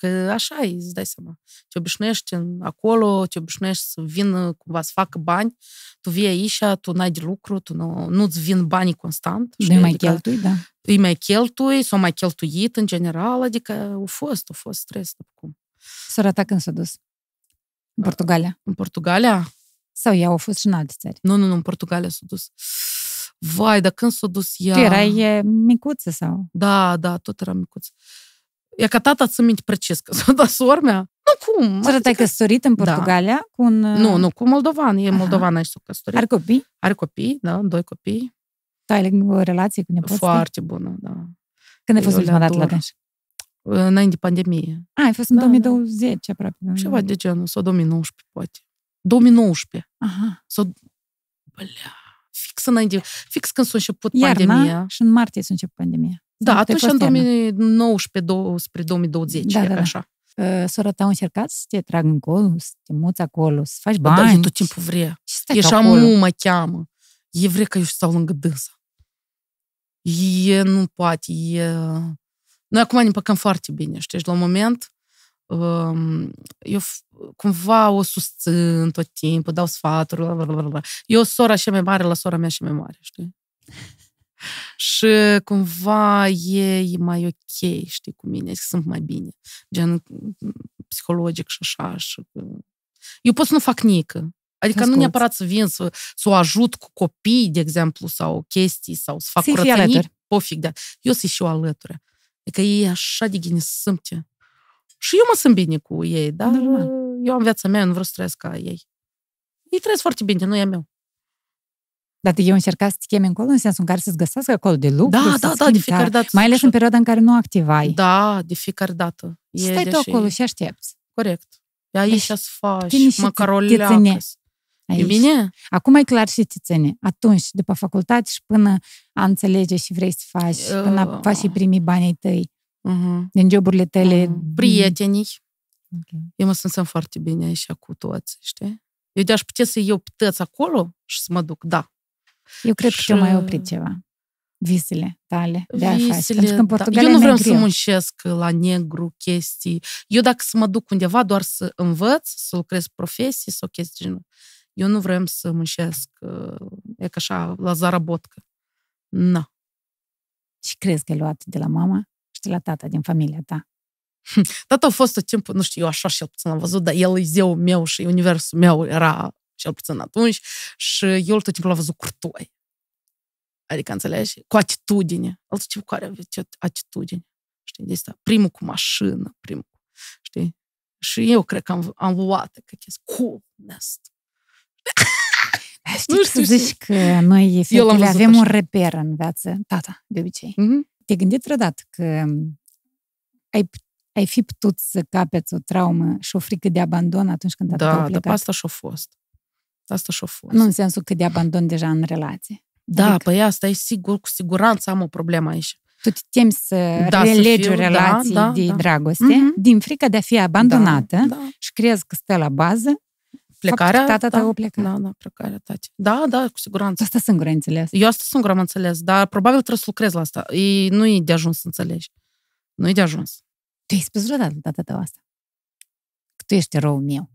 Că așa e, îți dai seama. Te obișnuiești acolo, te obișnuiești să vină cumva să facă bani, tu vii aici, tu n-ai de lucru, tu nu, nu-ți vin banii constant. Nu mai adică cheltui, da. Îi mai cheltui, s-au mai cheltuit în general, adică au fost, au fost stres după cum. Sora ta când s-a dus? În Portugalia? În Portugalia? Sau ea au fost și în alte țări? Nu, nu, nu, în Portugalia s-a dus. Vai, dar când s-a dus ea... Tu erai micuță sau? Da, da, tot era micuță. E ca tata să minte precis că sunt asormea. Nu cum. Să te e în Portugalia? Da. Cu un... Nu, nu, cu moldovan. E moldovan aici s căsătorit. Are copii? Are copii, da, doi copii. Tu ai o relație cu nepoții? Foarte bună, da. Când ai fost ultima dată la Dânș? Înainte de pandemie. A, ai fost în da, 2020 da. aproape. Ceva de genul, sau 2019, poate. 2019. Aha. Sau... Bля, fix înainte, fix când s-a început Iarna pandemia. și în martie s-a început pandemia. Da, atunci în 2019 spre 2020, da, da, da. așa. Ă, sora ta a încercat să te trag încolo, să te muți acolo, să faci bani. Dar eu tot timpul vrea. E și amu mă cheamă. E vrea că eu stau lângă dânsa. E nu poate, e... Noi acum ne păcăm foarte bine, știi, la un moment um, eu cumva o susțin tot timpul, dau sfaturi, bla, bla, bla. Eu sora și mai mare la sora mea și mai mare, știi? Și cumva e mai ok, știi, cu mine, sunt mai bine. Gen psihologic și așa. Și... Eu pot să nu fac nică. Adică Asculți. nu neapărat să vin să, să o ajut cu copii, de exemplu, sau chestii, sau să fac Ți-i curățenii. Pofic, da. Eu sunt și eu alături. Adică ei așa de ghinisâmte. Și eu mă sunt bine cu ei, dar Normal. eu am viața mea, nu vreau să trăiesc ca ei. Ei trăiesc foarte bine, nu e meu. Dar eu încerca să chemi încolo în sensul în care să-ți găsească acolo de lucru. Da, da, da, de fiecare dată. Mai ales în perioada în care nu activai. Da, de fiecare dată. E stai tu acolo și aștepți. Corect. Aici deci, să faci o E bine? Acum e clar și ține. Atunci, după facultate și până a înțelege și vrei să faci, uh, până faci și primii banii tăi. Uh-huh. Din joburile tale. Uh, prietenii. Okay. Eu mă simțeam foarte bine aici cu toți, știi? Eu de-aș putea să iau piteți acolo și să mă duc, da. Eu cred și... că te mai oprit ceva. Visele tale de a Visele, face. Pentru că în da. Eu nu vreau să muncesc la negru chestii. Eu dacă să mă duc undeva doar să învăț, să lucrez profesie, sau chestii genul. Eu nu vreau să muncesc uh, e ca așa, la zarabotcă. Nu. Și crezi că ai luat de la mama și de la tata, din familia ta? Hm. Tata a fost tot timpul, nu știu, eu așa și el puțin l-am văzut, dar el e zeul meu și universul meu era cel puțin atunci, și eu tot timpul a văzut curtoi. Adică, înțelegi? Cu atitudine. El tot timpul care avea atitudine. Știi, de asta, primul cu mașină, primul, știi? Și eu cred că am, am luat, că e coolness. Știi, nu știu, zici că noi fetele avem așa. un reper în viață, tata, de obicei. Mm-hmm. Te-ai gândit vreodată că ai, ai fi putut să capeți o traumă și o frică de abandon atunci când da, a plecat? Da, dar asta și-a fost. Asta și-o fost. Nu în sensul că de abandon deja în relație. Da, adică... păi asta e sigur, cu siguranță am o problemă aici. Tu te temi să da, relegi să fiu, o da, relație da, de da. dragoste da. din frica de a fi abandonată da, da. și crezi că stă la bază plecarea. Tata da, o plecat. Da, da, plecarea tati. Da, da, cu siguranță. Asta sunt ai înțeles. Eu asta sunt am înțeles, dar probabil trebuie să lucrez la asta. E, nu e de ajuns să înțelegi. Nu e de ajuns. Tu ai spus vreodată tata tău asta? Că tu ești rău meu.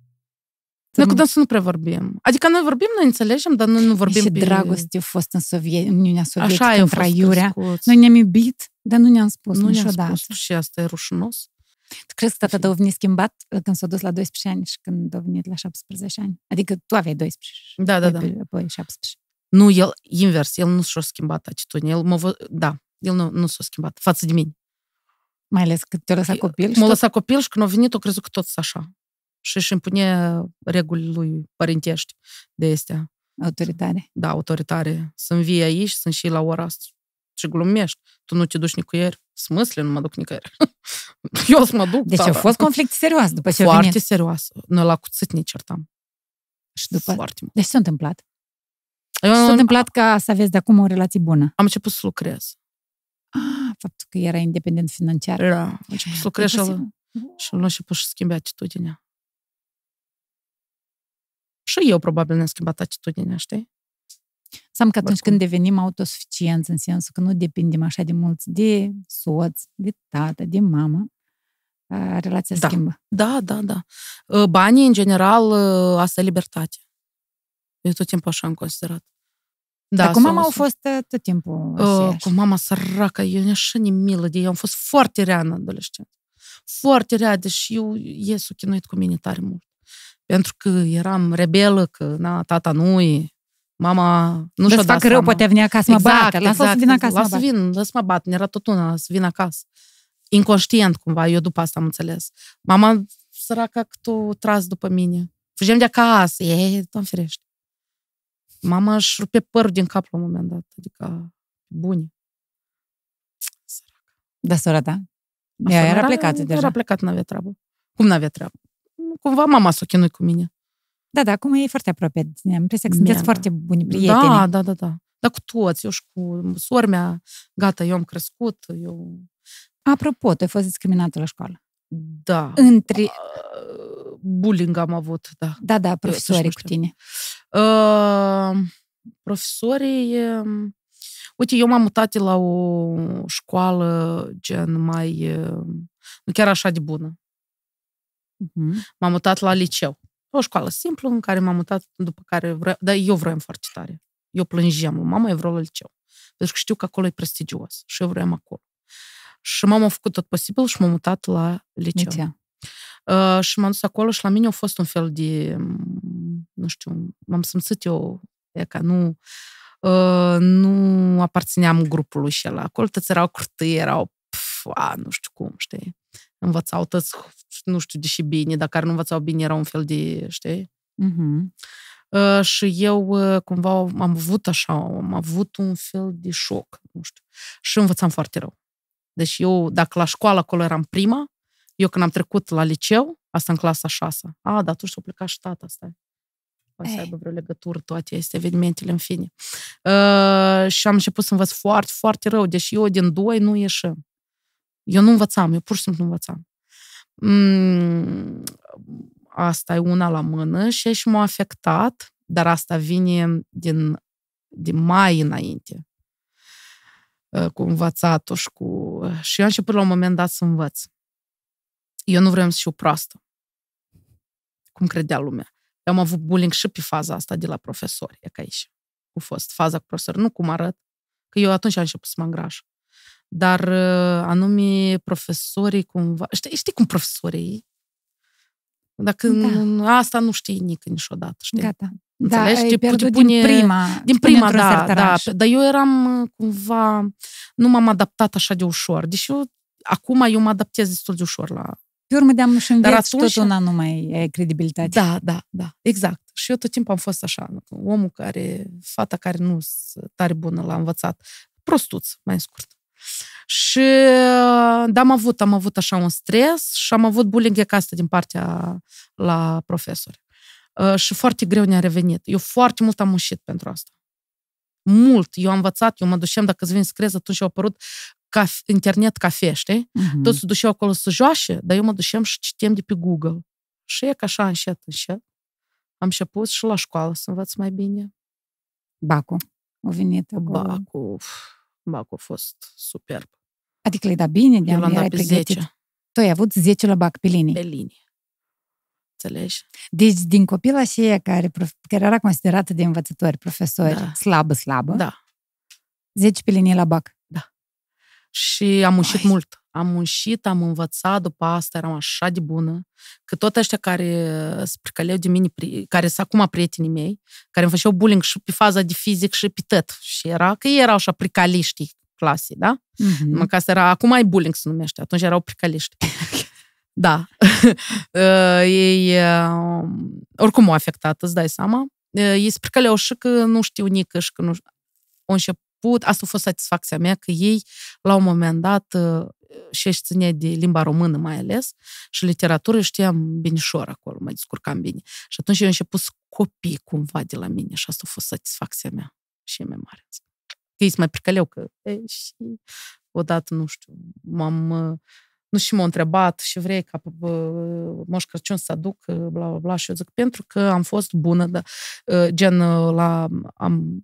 Noi mhm. cu dânsul nu prea vorbim. Adică noi vorbim, noi înțelegem, dar noi nu vorbim Și pe... dragoste a fost în Sovie... Uniunea Sovietică, Așa în traiurea. Noi ne-am iubit, dar nu ne-am spus nu niciodată. ne spus și asta e rușinos. Tu crezi că tata a venit schimbat uh, când s-a dus la 12 ani și când a venit la 17 ani? Adică tu aveai 12 da, da, da. apoi 17. Da. Nu, el invers, el nu s a schimbat atitudine. El mă, da, el nu, nu s-a schimbat față de mine. Mai ales că te-a lăsat copil. M-a lăsat copil și când a venit, o crezut că tot așa și își impune regulile lui părintești de astea. Autoritare. Da, autoritare. Să vii aici, sunt și la ora asta. Și glumești. Tu nu te duci nicăieri. Smâsle, nu mă duc nicăieri. <laughs> Eu să mă duc. Deci tara. a fost conflict serios după ce Foarte venit. serios. Noi la cuțit ne certam. Și după... Foarte mult. Deci s-a întâmplat. Eu, s-a întâmplat ca să aveți de acum o relație bună. Am început să lucrez. Ah, faptul că era independent financiar. Era. Da, am început să lucrez și, și l și, început și și, atitudinea și eu probabil ne-am schimbat atitudinea, știi? Sam că atunci când devenim autosuficienți, în sensul că nu depindem așa de mulți de soț, de tată, de mamă, relația da. schimbă. Da, da, da. Ă, banii, în general, ă, asta e libertate. Eu tot timpul așa am considerat. Da, Dar cu mama au fost ă, tot timpul uh, Cu mama săracă, eu așa nimilă milă de ea. Am fost foarte rea în adolescență. Foarte rea, deși eu, ies s chinuit cu mine tare mult pentru că eram rebelă, că na, tata nu e, mama nu știu. o fac rău, poate vine acasă, mă exact, bată, exact, exact. să vin acasă, lasă mă vin, lasă mă bat, era tot una, să vin acasă. Inconștient, cumva, eu după asta am înțeles. Mama, săraca, că tu tras după mine. Fugem de acasă, e, doamne ferește. Mama își rupe părul din cap la un moment dat, adică bune. Da, sora da? Ea era, era plecată deja. Era plecat, n-avea treabă. Cum n-avea treabă? cumva mama s-a chinuit cu mine. Da, da, acum e foarte aproape de tine. Am impresia că sunteți da, da. foarte buni da, prieteni. Da, da, da, da. Dar cu toți, eu și cu sora mea, gata, eu am crescut, eu... Apropo, tu ai fost discriminată la școală. Da. Între... Uh, bullying am avut, da. Da, da, profesorii cu tine. Uh, profesorii... Uh, uite, eu m-am mutat la o școală gen mai... Uh, nu chiar așa de bună. Uh-huh. M-am mutat la liceu. O școală simplă în care m-am mutat după care vreau, dar eu vreau foarte tare. Eu plângeam, mama e vreau la liceu. Pentru că știu că acolo e prestigios și eu vreau acolo. Și mama a făcut tot posibil și m am mutat la liceu. Uh, și m-am dus acolo și la mine a fost un fel de, mm, nu știu, m-am simțit eu e ca nu, uh, nu aparțineam grupului și la Acolo toți erau curte, erau pf, a, nu știu cum, știi? învățau toți, nu știu, deși bine, Dacă nu învățau bine era un fel de, știi? Uh-huh. Uh, și eu ă, cumva am avut așa, am avut un fel de șoc, nu știu. Și învățam foarte rău. Deci eu, dacă la școală acolo eram prima, eu când am trecut la liceu, asta în clasa 6. A, dar atunci s-a plecat și tata, stai. Poate să eh. aibă vreo legătură toate este evenimentele, în fine. Uh, și am început să învăț foarte, foarte rău, deși eu din doi nu ieșim. Eu nu învățam, eu pur și simplu nu învățam. Mm, asta e una la mână și și m-a afectat, dar asta vine din, din mai înainte ă, cu învățatul și cu... Și eu am început la un moment dat să învăț. Eu nu vreau să fiu proastă, cum credea lumea. Eu am avut bullying și pe faza asta de la profesori, e ca aici. A fost faza cu profesor, nu cum arăt, că eu atunci am început să mă îngrașă dar uh, anume profesorii cumva... Știi, știi cum profesorii dacă da. asta nu știi nici niciodată, știi? Gata. Da, Înțelegi? Da, ai pierdut pune, din prima. Din prima, da, da. Dar eu eram uh, cumva... Nu m-am adaptat așa de ușor. Deși eu, acum eu mă adaptez destul de ușor la... Pe urmă de am și Dar atunci... tot una nu mai credibilitate. Da, da, da, exact. Și eu tot timpul am fost așa. Omul care, fata care nu tare bună l-a învățat. Prostuț, mai scurt. Și uh, da, am avut, am avut așa un stres și am avut bullying acasă din partea la profesori. Uh, și foarte greu ne-a revenit. Eu foarte mult am mușit pentru asta. Mult. Eu am învățat, eu mă dușeam, dacă îți vin să crezi, atunci au apărut ca, internet cafe, știi? Uh-huh. Toți se dușeau acolo să joace, dar eu mă dușeam și citem de pe Google. Și e ca așa, încet, încet. Am și pus și la școală să învăț mai bine. Bacu. O venit acolo. Bacu. Bac a fost superb. Adică le da bine, de Eu l-am dat pe 10. Tu ai avut 10 la bac pe linie. Pe linie. Înțelegi? Deci, din copila aceea care, care era considerată de învățători, profesori, da. slabă, slabă, da. 10 pe linie la bac. Da. Și am ușit Ai. mult am muncit, am învățat, după asta eram așa de bună, că tot ăștia care uh, spricăleau de mine, care sunt acum prietenii mei, care îmi făceau bullying și pe faza de fizic și pe tăt. Și era că ei erau așa pricaliștii clasii, da? Mm-hmm. Numai că asta era, acum ai bullying se numește, atunci erau pricaliști. <laughs> da. <laughs> Uh, ei, uh, oricum o afectat, îți dai seama. Ei spricăleau și că nu știu nică și că nu știu. Au început, asta a fost satisfacția mea, că ei, la un moment dat, și ține de limba română mai ales și literatură știam binișor acolo, mă descurcam bine. Și atunci eu început să copii cumva de la mine și asta a fost satisfacția mea și mai mare. Că ei mai pricăleu că e, și odată, nu știu, m-am nu și m-a întrebat și vrei ca Moș Crăciun să aduc, bla, bla, bla, și eu zic, pentru că am fost bună, da, gen, la, am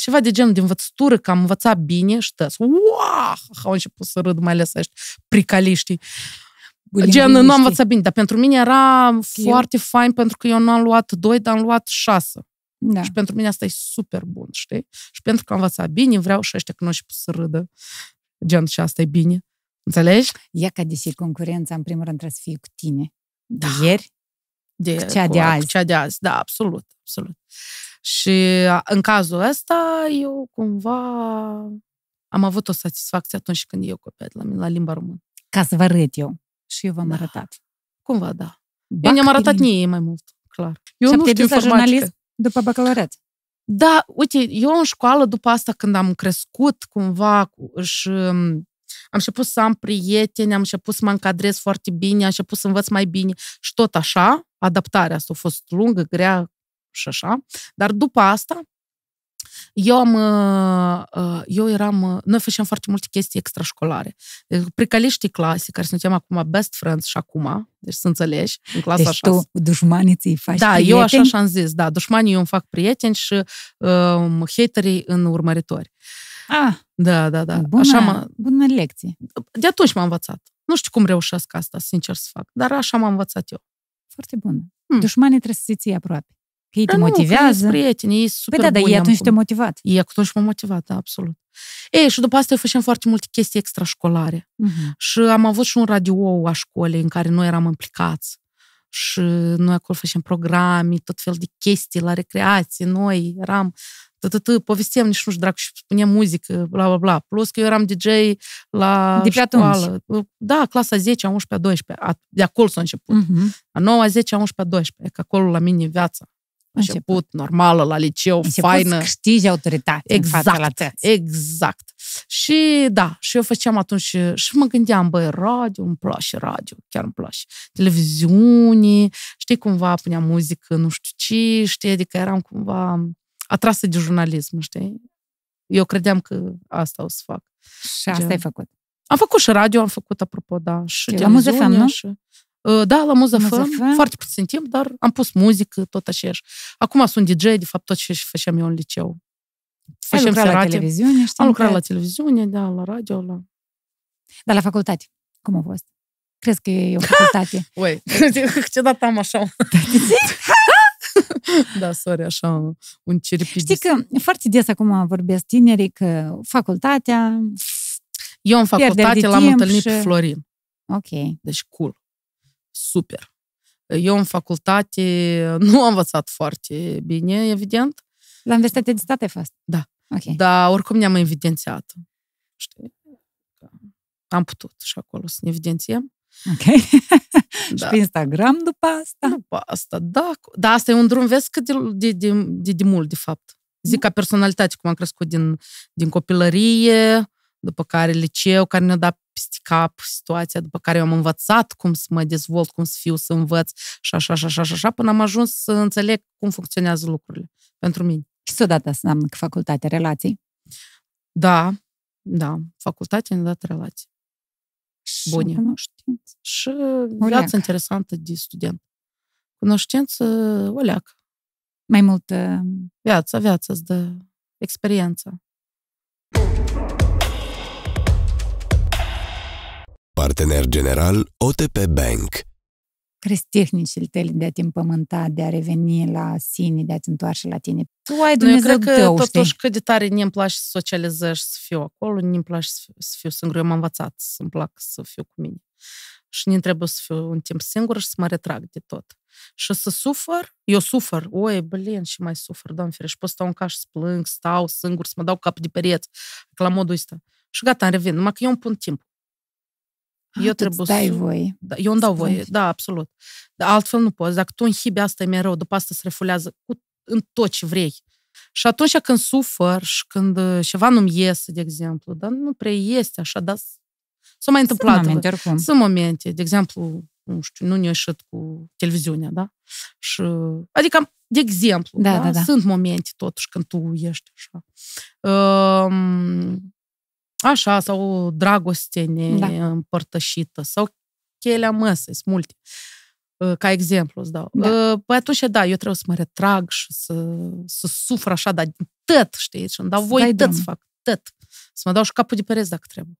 ceva de genul de învățătură, că am învățat bine și tăs. Uah! Au început să râd, mai ales ăștia pricaliștii. Gen, nu am învățat bine, dar pentru mine era eu... foarte fain pentru că eu nu am luat doi, dar am luat șase, Da. Și pentru mine asta e super bun, știi? Și pentru că am învățat bine, vreau și ăștia că nu și să râdă. Gen, și asta e bine. Înțelegi? Ia ca de concurența, în primul rând, trebuie să fie cu tine. Da. Ieri? De, cu cea cu, de azi. Cu cea de azi, da, absolut, absolut. Și în cazul ăsta, eu cumva am avut o satisfacție atunci când eu copet la, la limba română. Ca să vă arăt eu. Și eu v-am da. arătat. Cumva, da. Bac eu ne-am arătat ei mai mult, clar. Eu și nu știu jurnalist după bacalaureat. Da, uite, eu în școală, după asta, când am crescut cumva și um, am început să am prieteni, am început să mă încadrez foarte bine, am început să învăț mai bine și tot așa, adaptarea asta a fost lungă, grea, și așa. Dar după asta, eu am, ă, ă, eu eram, ă, noi făceam foarte multe chestii extrașcolare. Deci, Pricaliștii clase, care suntem acum best friends și acum, deci să înțelegi, în clasa deci 6. tu dușmanii ți faci Da, prieteni? eu așa și-am zis, da, dușmanii eu îmi fac prieteni și um, haterii în urmăritori. Ah, da, da, da. Bună, așa mă... bună lecție. De atunci m-am învățat. Nu știu cum reușesc asta, sincer să fac, dar așa m-am învățat eu. Foarte bună. Hmm. Dușmanii trebuie să se ții aproape. Că Ei da, te da, motivează. Nu, prieteni, ei super păi da, dar ei atunci acolo. te motivat. Ei atunci m-au motivat, da, absolut. Ei, și după asta eu făceam foarte multe chestii extrașcolare. Uh-huh. Și am avut și un radio a școlii în care noi eram implicați. Și noi acolo făceam programe, tot fel de chestii la recreație. Noi eram tătătă, povesteam nici nu știu dracu și spuneam muzică, bla, bla, bla. Plus că eu eram DJ la de pe școală. Atunci. Da, clasa 10, 11, 12. De acolo s-a început. Uh-huh. A 9, 10, 11, 12. Că acolo la mine viața început, început normală, la liceu, început faină. Să câștigi autoritate exact, în fața exact, la Exact. Și da, și eu făceam atunci și mă gândeam, băi, radio, îmi place radio, chiar îmi place. Televiziune, știi, cumva punea muzică, nu știu ce, știi, adică eram cumva atrasă de jurnalism, știi? Eu credeam că asta o să fac. Și asta Gen. ai făcut? Am făcut și radio, am făcut, apropo, da, și la Muzefem, nu? Și... Da, la Muzafan, foarte puțin timp, dar am pus muzică, tot așa. Acum sunt DJ, de fapt, tot ce făceam eu în liceu. Făceam lucrat serate. la televiziune? am lucrat la televiziune, da, la radio, la... Dar la facultate, cum a fost? Crezi că e o facultate? <laughs> <laughs> ce câteodată am așa... <laughs> da, sorry, așa, un ciripid. Știi că foarte des acum vorbesc tinerii că facultatea... Eu în facultate l-am întâlnit și... pe Florin. Ok. Deci cool super. Eu în facultate nu am învățat foarte bine, evident. La universitate de State ai fost? Da. Okay. Dar oricum ne-am evidențiat. Știi? Am putut și acolo să ne evidențiem. Ok. <laughs> da. și pe Instagram după asta? După asta, da. Dar asta e un drum, vezi cât de, de, de, de, de mult, de fapt. Zic da. ca personalitate, cum am crescut din, din copilărie, după care liceu care ne-a dat peste cap situația, după care eu am învățat cum să mă dezvolt, cum să fiu, să învăț și așa, și așa, și așa, până am ajuns să înțeleg cum funcționează lucrurile pentru mine. Și s-o odată asta că facultatea relații? Da, da, facultatea ne-a dat relații. Și Bune. cunoștință. Și viața viață interesantă de student. Cunoștință, o Mai mult... Viața, viața îți dă experiența. Partener general OTP Bank. Crezi și tale de a te împământa, de a reveni la sine, de a te întoarce la tine. Tu ai Dumnezeu Eu cred că tău, totuși cât de tare ne îmi place să socializez și să fiu acolo, ne îmi place să fiu singur. Eu m-am învățat să-mi plac să fiu cu mine. Și ne trebuie să fiu un timp singur și să mă retrag de tot. Și să sufăr, eu sufăr, oi, blin, și mai sufăr, doamne ferește, pot stau în caș să plâng, stau singur, să mă dau cap de pereți, la modul ăsta. Și gata, am revin, numai că eu îmi pun timp. Eu trebuie dai să... voi. Da, eu îmi dau voie, da, absolut. Dar altfel nu poți. Dacă tu înhibi, asta e mereu, după asta se refulează cu, în tot ce vrei. Și atunci când sufăr și când uh, ceva nu-mi iese, de exemplu, dar nu prea este așa, dar s-a mai întâmplat. Sunt momente, oricum. Sunt momente, de exemplu, nu știu, nu ne ieșit cu televiziunea, da? Și, adică, de exemplu, da, da? Da, da. sunt momente totuși când tu ești așa. Um, Așa, sau o dragoste da. neîmpărtășită, da. sau chelea măsă, sunt multe. Ă, ca exemplu îți dau. Da. Ă, păi atunci, da, eu trebuie să mă retrag și să, să sufăr așa, dar tot, știi? Și îmi dau voi tăt să fac, tăt. Să mă dau și capul de pereți dacă trebuie.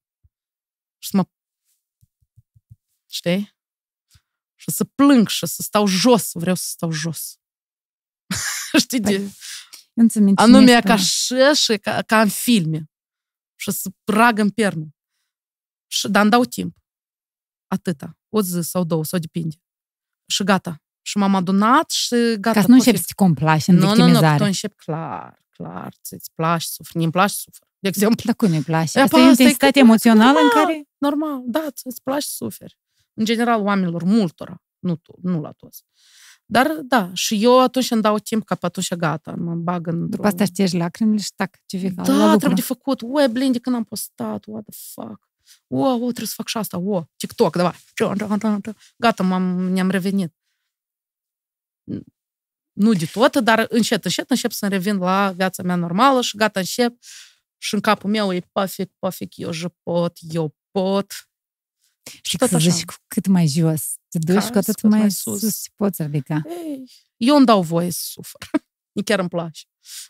Și să mă... Știi? Și să plâng și să stau jos. Vreau să stau jos. <laughs> știi? Păi, de... Anume, ca așa și ca, ca în filme și să rag în pernă. Și, dar îmi dau timp. Atâta. O zi sau două, sau depinde. Și gata. Și m-am adunat și gata. Ca să nu începi să te complași în nu, victimizare. Nu, nu, nu, tu începi clar, clar, ți-ți place, suferi. Mie îmi place să suferi, de exemplu. Dar cum îi place? Asta e intensitate emoțională normal, în care... Normal, da, îți place să suferi. În general, oamenilor multora, nu, tu, nu la toți. Dar da, și eu atunci îmi dau timp ca pe atunci gata, mă bag în După asta ștergi lacrimile și tac, ce vei Da, la trebuie de făcut. Ue, blinde, când am postat, what the fuck. O, o, trebuie să fac și asta, o, TikTok, da, gata, m-am, ne-am revenit. Nu de tot, dar încet, încet încep să revin la viața mea normală și gata, încep și în capul meu e pafic, pafic, eu je pot, eu pot, și tot așa. Și cu cât mai jos te duci, Caz, cu atât mai, mai sus. sus te poți ridica. Ei, eu îmi dau voie să sufăr. <laughs> Chiar îmi place.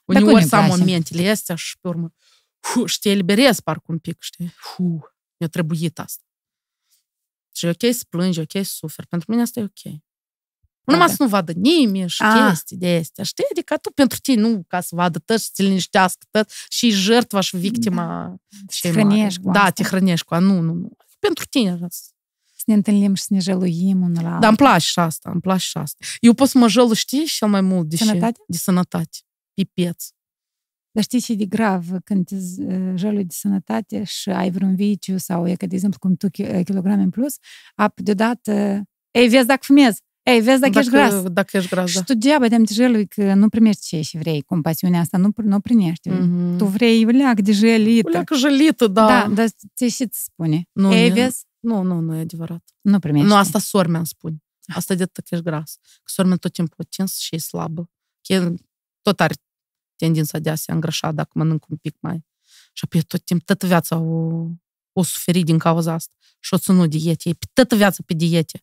Uneori să am momentele astea și pe urmă, hu, te eliberez parcă un pic, știi, hu, mi-a trebuit asta. Și e ok să plângi, e ok să suferi. Pentru mine asta e ok. Nu da, numai da. să nu vadă nimeni și A. Ah. chestii de astea, știi? Adică tu pentru tine, nu ca să vadă tăți și să te liniștească tăți și jertva și da. victima. Da. te hrănești cu Da, te hrănești cu a, nu, nu, nu pentru tine. Să ne întâlnim și să ne jăluim unul la altul. Dar îmi place și asta, îmi place și asta. Eu pot să mă jălu, știi, cel mai mult de sănătate? Ce? De sănătate. Pipeț. Dar știi și de grav când te uh, jălui de sănătate și ai vreun viciu sau e că, de exemplu, cum tu uh, kilograme în plus, ap deodată, ei, vezi dacă fumezi. Ei, vezi dacă, dacă ești gras. Dacă ești gras, Și tu degeaba te jelui că nu primești ce și vrei, compasiunea asta, nu, nu primești. Mm-hmm. Tu vrei leac de jelită. Leac jelită, da. Da, dar ți și ți spune. Nu, Ei, vezi? Nu, nu, nu e adevărat. Nu primești. Nu, asta sormea îmi spune. Asta de că ești gras. Că sormea tot timpul cins și e slabă. Că tot are tendința de a se îngrășa dacă mănânc un pic mai. Și apoi tot timpul, tot viața o, o suferi din cauza asta. Și o ținut diete. E tot viața pe diete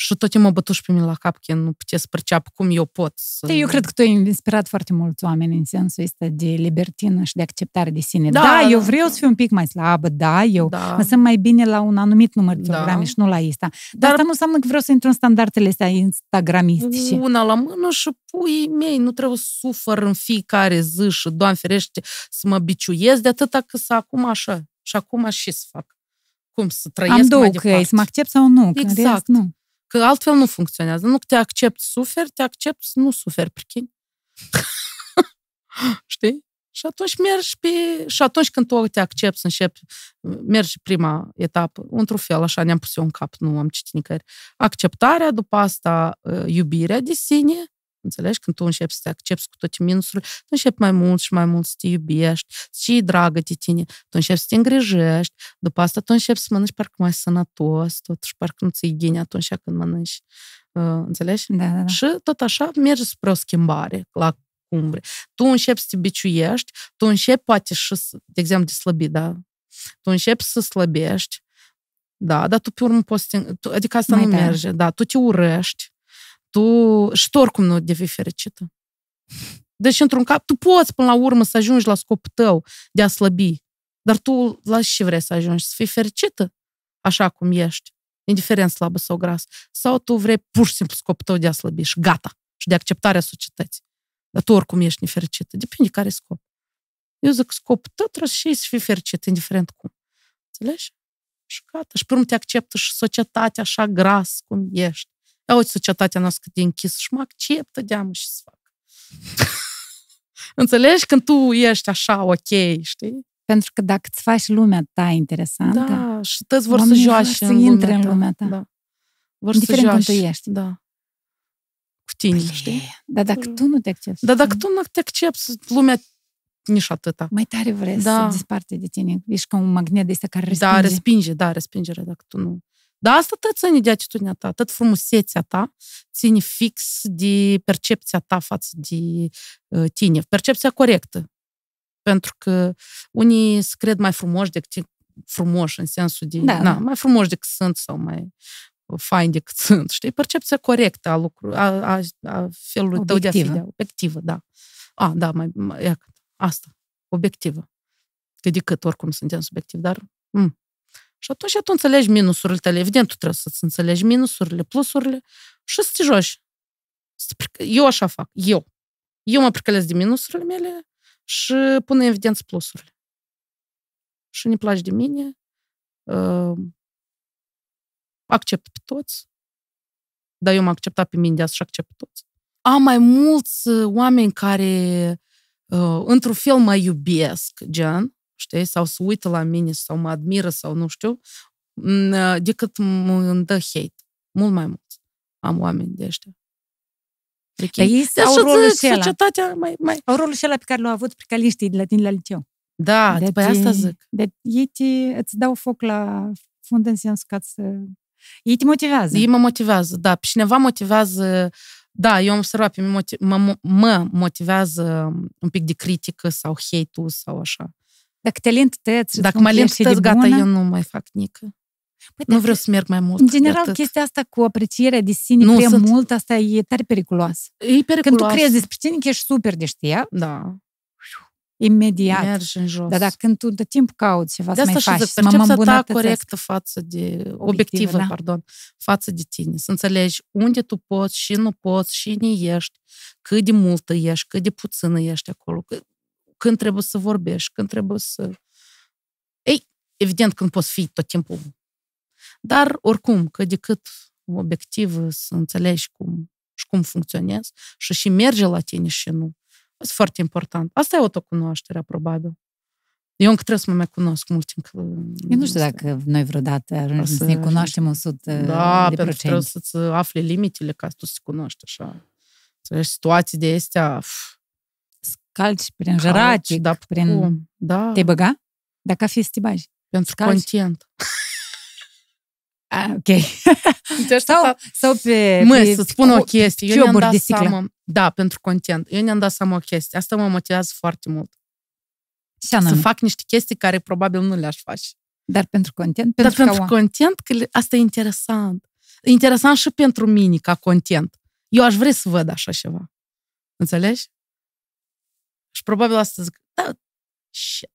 și timpul mă bătuși pe mine la cap că nu puteți să perceap cum eu pot să... Eu cred că tu ai inspirat foarte mulți oameni în sensul ăsta de libertină și de acceptare de sine. Da, da, da eu da. vreau da. să fiu un pic mai slabă, da, eu da. mă sunt mai bine la un anumit număr de kilograme da. și nu la asta. Dar, Dar asta nu înseamnă că vreau să intru în standardele astea instagramistice. Una la mână și pui mei, nu trebuie să sufăr în fiecare zi și, Doamne ferește, să mă biciuiesc de atâta că să acum așa și acum și să fac. Cum să trăiesc Am două mai căi, să mă accept sau nu. Exact. Rest, nu. Că altfel nu funcționează. Nu te accept sufer, suferi, te accept să nu suferi, prichini. <laughs> Știi? Și atunci mergi pe... Și atunci când tu te accepti începi, mergi prima etapă, într-un fel, așa ne-am pus eu în cap, nu am citit nicăieri. Acceptarea, după asta ă, iubirea de sine Înțelegi? Când tu începi să te accepti cu toate minusurile, tu începi mai mult și mai mult să te iubești, să te dragă de tine, tu începi să te îngrijești, după asta tu începi să mănânci parcă mai sănătos, totuși parcă nu ți ghine atunci când mănânci. Uh, înțelegi? Da, da, da. Și tot așa merge spre o schimbare la cum vrei. Tu începi să te biciuiești, tu începi poate și, de exemplu, de slăbi, da? Tu începi să slăbești, da, dar tu pe urmă poți... Te, adică asta mai nu tare. merge, da, tu te urăști, tu și oricum nu devii fericită. Deci, într-un cap, tu poți până la urmă să ajungi la scopul tău de a slăbi, dar tu la și vrei să ajungi, să fii fericită așa cum ești, indiferent slabă sau gras, Sau tu vrei pur și simplu scopul tău de a slăbi și gata, și de acceptarea societății. Dar tu oricum ești nefericită. Depinde care scop. Eu zic, scopul tău trebuie și să fii fericit, indiferent cum. Înțelegi? Și gata. Și pe te acceptă și societatea așa gras cum ești. Da, uite societatea noastră cât de închis și mă acceptă de și să fac. Înțelegi? Când tu ești așa ok, știi? Pentru că dacă îți faci lumea ta interesantă, da, și toți vor să joace în lumea în lumea ta. Da. Vor Indiferent să joace. ești. Da. Cu tine, Ple, știi? Dar dacă tu nu te accepti. Dar dacă tu nu te accepti, lumea nici atâta. Mai tare vrei da. să disparte de tine. Ești ca un magnet de care respinge. Da, respinge, da, respingere, dacă tu nu. Dar asta te ține de atitudinea ta, atât frumusețea ta ține fix de percepția ta față de uh, tine, percepția corectă. Pentru că unii se cred mai frumoși decât frumoși în sensul de, da. na, da. mai frumoși decât sunt sau mai uh, fain decât <laughs> sunt, știi? Percepția corectă a, lucrurilor, a, a, a felului obiectivă. tău de a fi, de, da, obiectivă, da. A, da, mai, mai, asta, obiectivă. Că de cât oricum suntem subiectivi, dar Mh. Mm, și atunci tu înțelegi minusurile tale. Evident, tu trebuie să-ți înțelegi minusurile, plusurile și să te joci. Eu așa fac. Eu. Eu mă pricălesc de minusurile mele și pun în evidență plusurile. Și ne place de mine, uh, accept pe toți, dar eu m-am acceptat pe mine de asta și accept pe toți. Am mai mulți uh, oameni care uh, într-un fel mă iubesc, gen, știi, sau să uită la mine sau mă admiră sau nu știu, decât mă dă hate. Mult mai mult am oameni de ăștia. Dar ei au rolul și societatea mai, mai... Au rolul și ăla pe care l-au avut precaliștii de la tine la liceu. Da, de pe asta zic. De ei te, îți dau foc la fund în sens ca să... Ei te motivează. Ei mă motivează, da. Pe cineva motivează... Da, eu am observat, pe mine mă, mă motivează un pic de critică sau hate-ul sau așa. Dacă te talentități... Dacă mă lentități, gata, bună, eu nu mai fac nică. Păi, nu vreau să merg mai mult. În general, chestia asta cu aprecierea de sine nu, prea sunt... mult, asta e tare periculoasă. E periculoasă. Când tu crezi despre tine că ești super deștept, da. imediat. Mergi în jos. Dar dacă când tu de timp cauți ceva de să mai faci, să mă ta corectă față de, obiectivă, obiectivă da? pardon, față de tine. Să înțelegi unde tu poți și nu poți și nu ești, cât de multă ești, cât de puțină ești acolo când trebuie să vorbești, când trebuie să... Ei, evident, că nu poți fi tot timpul. Dar, oricum, că de cât obiectiv să înțelegi cum și cum funcționezi și și merge la tine și nu. Asta e foarte important. Asta e autocunoașterea, probabil. Eu încă trebuie să mă mai cunosc mult. Încă, Eu nu știu dacă noi vreodată ajungem să, să ne cunoaștem 100 Da, uh, de pentru că trebuie să-ți afli limitele ca să tu să te cunoști așa. situații de astea... Pf, calci prin Calci, da, dar prin... Cum? Da. Te băga? Dacă fi să te bagi. Pentru Calci. content. A, <laughs> ah, ok. Deci, sau, sau pe... Mă, pe, să spun o chestie. Eu ne-am dat seama... Da, pentru content. Eu ne-am dat seama o chestie. Asta mă motivează foarte mult. Ce anume? Să fac niște chestii care probabil nu le-aș face. Dar pentru content? Pentru Dar pentru o... content, că asta e interesant. interesant și pentru mine ca content. Eu aș vrea să văd așa ceva. Înțelegi? Și probabil asta zic, da, shit,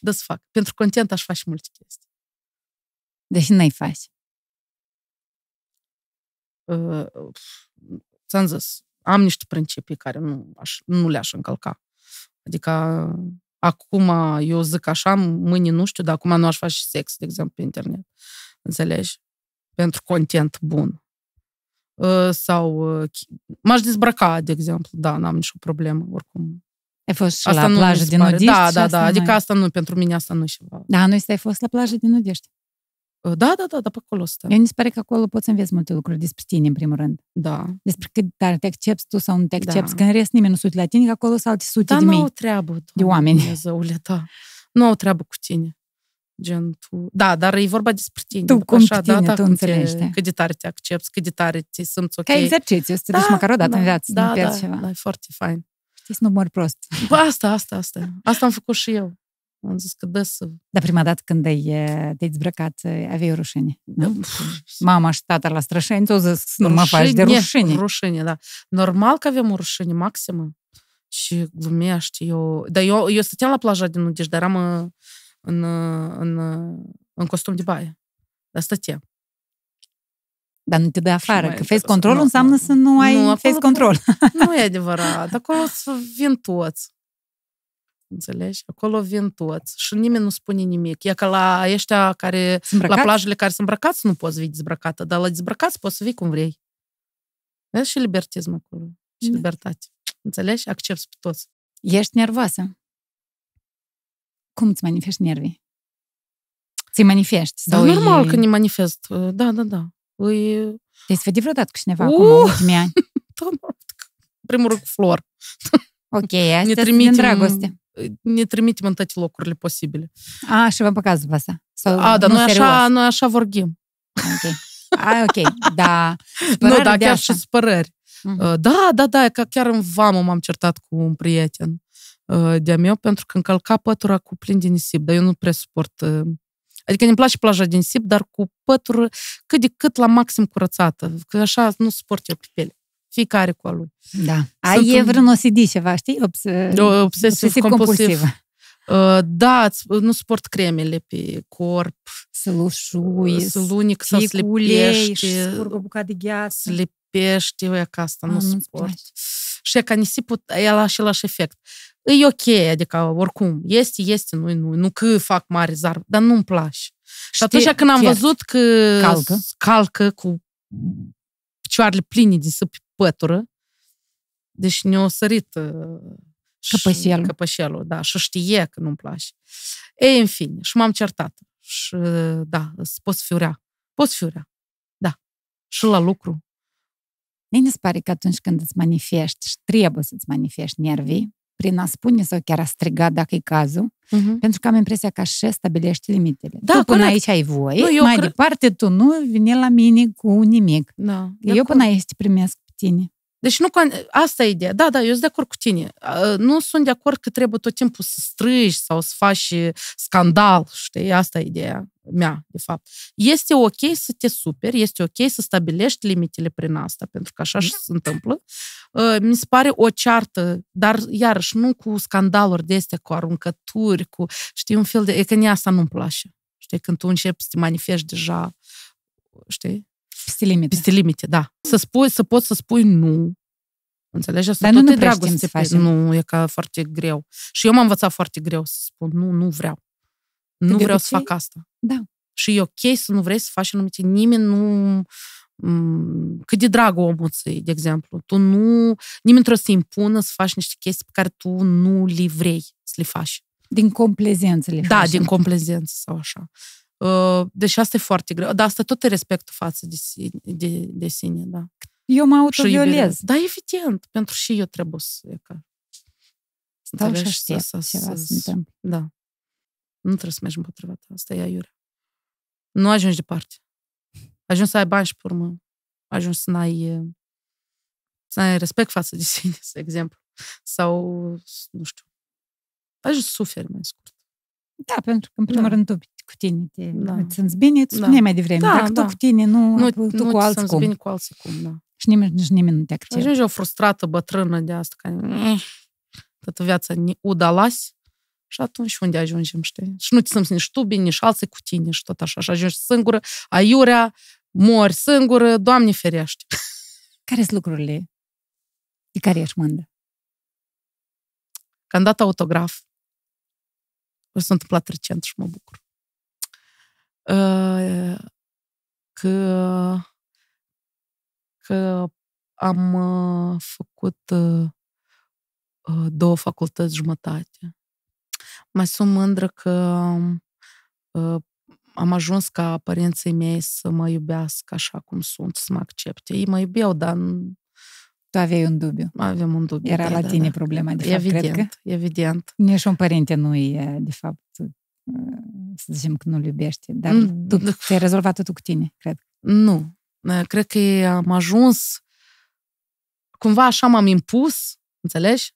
da să fac. Pentru content aș face multe chestii. Deci n-ai face. Uh, ți-am zis, am niște principii care nu, aș, nu le-aș încălca. Adică acum eu zic așa, mâine nu știu, dar acum nu aș face sex, de exemplu, pe internet. Înțelegi? Pentru content bun. Uh, sau uh, m-aș dezbrăca, de exemplu, da, n-am nicio problemă, oricum. Ai fost și asta la plajă din Odești? Da, da, da. Adică asta nu, pentru mine asta nu ceva. Da, noi ai fost la plajă din Odești. Uh, da, da, da, da, pe acolo stă. Eu mi se pare că acolo poți să înveți multe lucruri despre tine, în primul rând. Da. Despre cât tare te accepti tu sau nu te da. accepti, da. că în rest nimeni nu se la tine, că acolo sunt alte sute da, de mii. treabă, de oameni. Dumnezeule, da. Nu au treabă cu tine. Gen, tu... Da, dar e vorba despre tine. Tu cum așa, da, tine, da, da, tu cum înțelegi. Te, da. cât de tare te accepti, cât de tare te simți ok. Ca exercițiu, să te da, duci măcar o dată da, în viață, da, da, ceva. da, e foarte fain. Să nu mori prost. Bă, asta, asta, asta. Asta am făcut și eu. Am zis că dă să... Dar prima dată când ai, te-ai dezbrăcat, aveai rușine. Mama și tata la strășeni, tu zis nu mă faci de rușine. Rușine, da. Normal că avem o rușine maximă. Și glumești. Eu... Dar eu, eu stăteam la plaja din Udiș, dar eram uh, în, uh, în, în, uh, în costum de baie. Dar stăteam. Dar nu te dă afară, că face control înseamnă să nu ai nu, face control. <laughs> Nu e adevărat. Acolo vin toți. Înțelegi? Acolo vin toți și nimeni nu spune nimic. E că la ăștia care, la plajele care sunt îmbrăcați, nu poți vii dezbrăcată, dar la dezbrăcați poți să vii cum vrei. Vezi și libertism acolo, și da. libertate. Înțelegi? Accepți pe toți. Ești nervoasă. Cum îți manifesti nervii? Ți manifesti? da, normal e... că ne manifest. Da, da, da. Ui... Te-ai sfătit vreodată cu cineva uh! acum, în ultimii ani? <laughs> primul rând, cu flor. Ok, asta <laughs> ne trimitem, din dragoste. Ne trimitem în toate locurile posibile. A, și vă păcați după asta. Sau A, dar noi așa, noi așa vorbim. Ok. <laughs> A, ok, da. Spărări nu, da, chiar asta. și spărări. Uh-huh. Da, da, da, că chiar în vamă m-am certat cu un prieten uh, de-a meu pentru că încălca pătura cu plin de nisip, dar eu nu prea suport uh, Adică ne place plaja din sip, dar cu pătură cât de cât la maxim curățată, că așa nu suport eu pe piele. Fiecare cu a lui. Da. Ai e vreun OCD ceva, știi? Obs- obsesiv, obsesiv compulsiv. Uh, da, uh, nu suport cremele pe corp. Să lușui, uh, să lunic, să slipești. Să bucată de gheață. Slipește, eu ca asta, ah, nu, suport. Și ca nisipul, el așa efect e ok, adică oricum, este, este, nu nu, nu că fac mare zar, dar nu-mi place. Și atunci când am văzut că calcă, calcă cu picioarele pline de săpi pătură, deci ne-a sărit uh, căpășelul. căpășelul, da, și știe că nu-mi place. Ei, în fine, și m-am certat. Și uh, da, poți fi urea. Poți fi urea. Da. Și la lucru. Mie ne pare că atunci când îți manifesti și trebuie să-ți manifesti nervii, prin a spune sau chiar a striga dacă e cazul, uh-huh. pentru că am impresia că așa stabilește limitele. Da, tu până corect. aici ai voie, nu, mai cre... departe tu nu vine la mine cu nimic. Da, eu până aici te primesc pe tine. Deci nu, asta e ideea. Da, da, eu sunt de acord cu tine. Nu sunt de acord că trebuie tot timpul să strângi sau să faci scandal, știi? Asta e ideea mea, de fapt. Este ok să te superi, este ok să stabilești limitele prin asta, pentru că așa și se întâmplă. Mi se pare o ceartă, dar iarăși nu cu scandaluri de astea, cu aruncături, cu, știi, un fel de... E că asta nu-mi place. Știi, când tu începi să te manifesti deja, știi? Peste limite. Peste limite, da. Să spui, să poți să spui nu. Înțelegi? Asta Dar nu, te dragoste să faci. Nu, e ca foarte greu. Și eu m-am învățat foarte greu să spun nu, nu vreau. Nu vreau obicei? să fac asta. Da. Și e ok să nu vrei să faci anumite. Nimeni nu... Cât de dragă omul ți de exemplu. Tu nu... Nimeni trebuie să impună să faci niște chestii pe care tu nu le vrei să le faci. Din complezență le da, faci. Da, din complezență sau așa. Ă, deși asta e foarte greu. Dar asta tot e respectul față de sine, de, de sine da. Eu mă autoviolez. Da, evident. Pentru și eu trebuie să... Stau și să, să, să, Da. Nu trebuie să mergi împotriva ta. Asta e aiurea. Nu ajungi departe. Ajungi să ai bani și pe urmă. Ajungi să n-ai, să n-ai respect față de <laughs> sine, de exemplu. Sau, nu știu, ajungi să suferi mai scurt. Da, pentru că, în primul da. rând, dubi cu tine te da. sunt bine, îți da. spune da. mai devreme. Da, Dacă da. tu cu tine, nu, nu tu nu cu alții cum. bine cu alții cum, da. Și nimeni, nici nimeni nu te acceptă. Ajunge o frustrată bătrână de asta, că eh, toată viața ne udalas și atunci unde ajungem, știi? Și nu ți sunt nici tu bine, nici alții cu tine și tot așa. Și ajungi singură, aiurea, mori singură, Doamne ferește. <laughs> Care sunt lucrurile de care ești mândră? Când am dat autograf. sunt a întâmplat recent și mă bucur că, că am uh, făcut uh, uh, două facultăți jumătate. Mai sunt mândră că am ajuns ca părinții mei să mă iubească așa cum sunt, să mă accepte. Ei mă iubeau, dar tu aveai un dubiu. Aveam un dubiu. Era da, la da, tine da, da. problema, de fapt, evident, cred că. Evident, evident. Nici un părinte nu e, de fapt, să zicem că nu-l iubești, dar mm. tu te da. ai rezolvat totul cu tine, cred. Nu. Cred că am ajuns cumva așa m-am impus, înțelegi?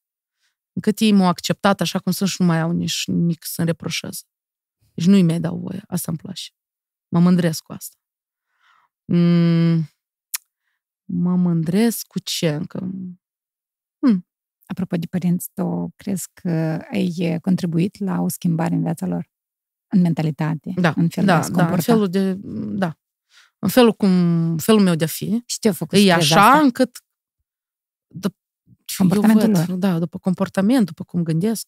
Încât ei m-au acceptat așa cum sunt și nu mai au nici, nici să-mi reproșez. Deci nu-i mai dau voie. Asta îmi place. Mă mândresc cu asta. Mm, mă mândresc cu ce? Încă... Hmm. Apropo de părinți, tu crezi că ai contribuit la o schimbare în viața lor? în mentalitate, da, în felul da, de da, în felul de, da, în felul cum, felul meu de a fi. Și ce făcut E așa asta? încât după, comportamentul văd, lor. Da, după comportament, după cum gândesc,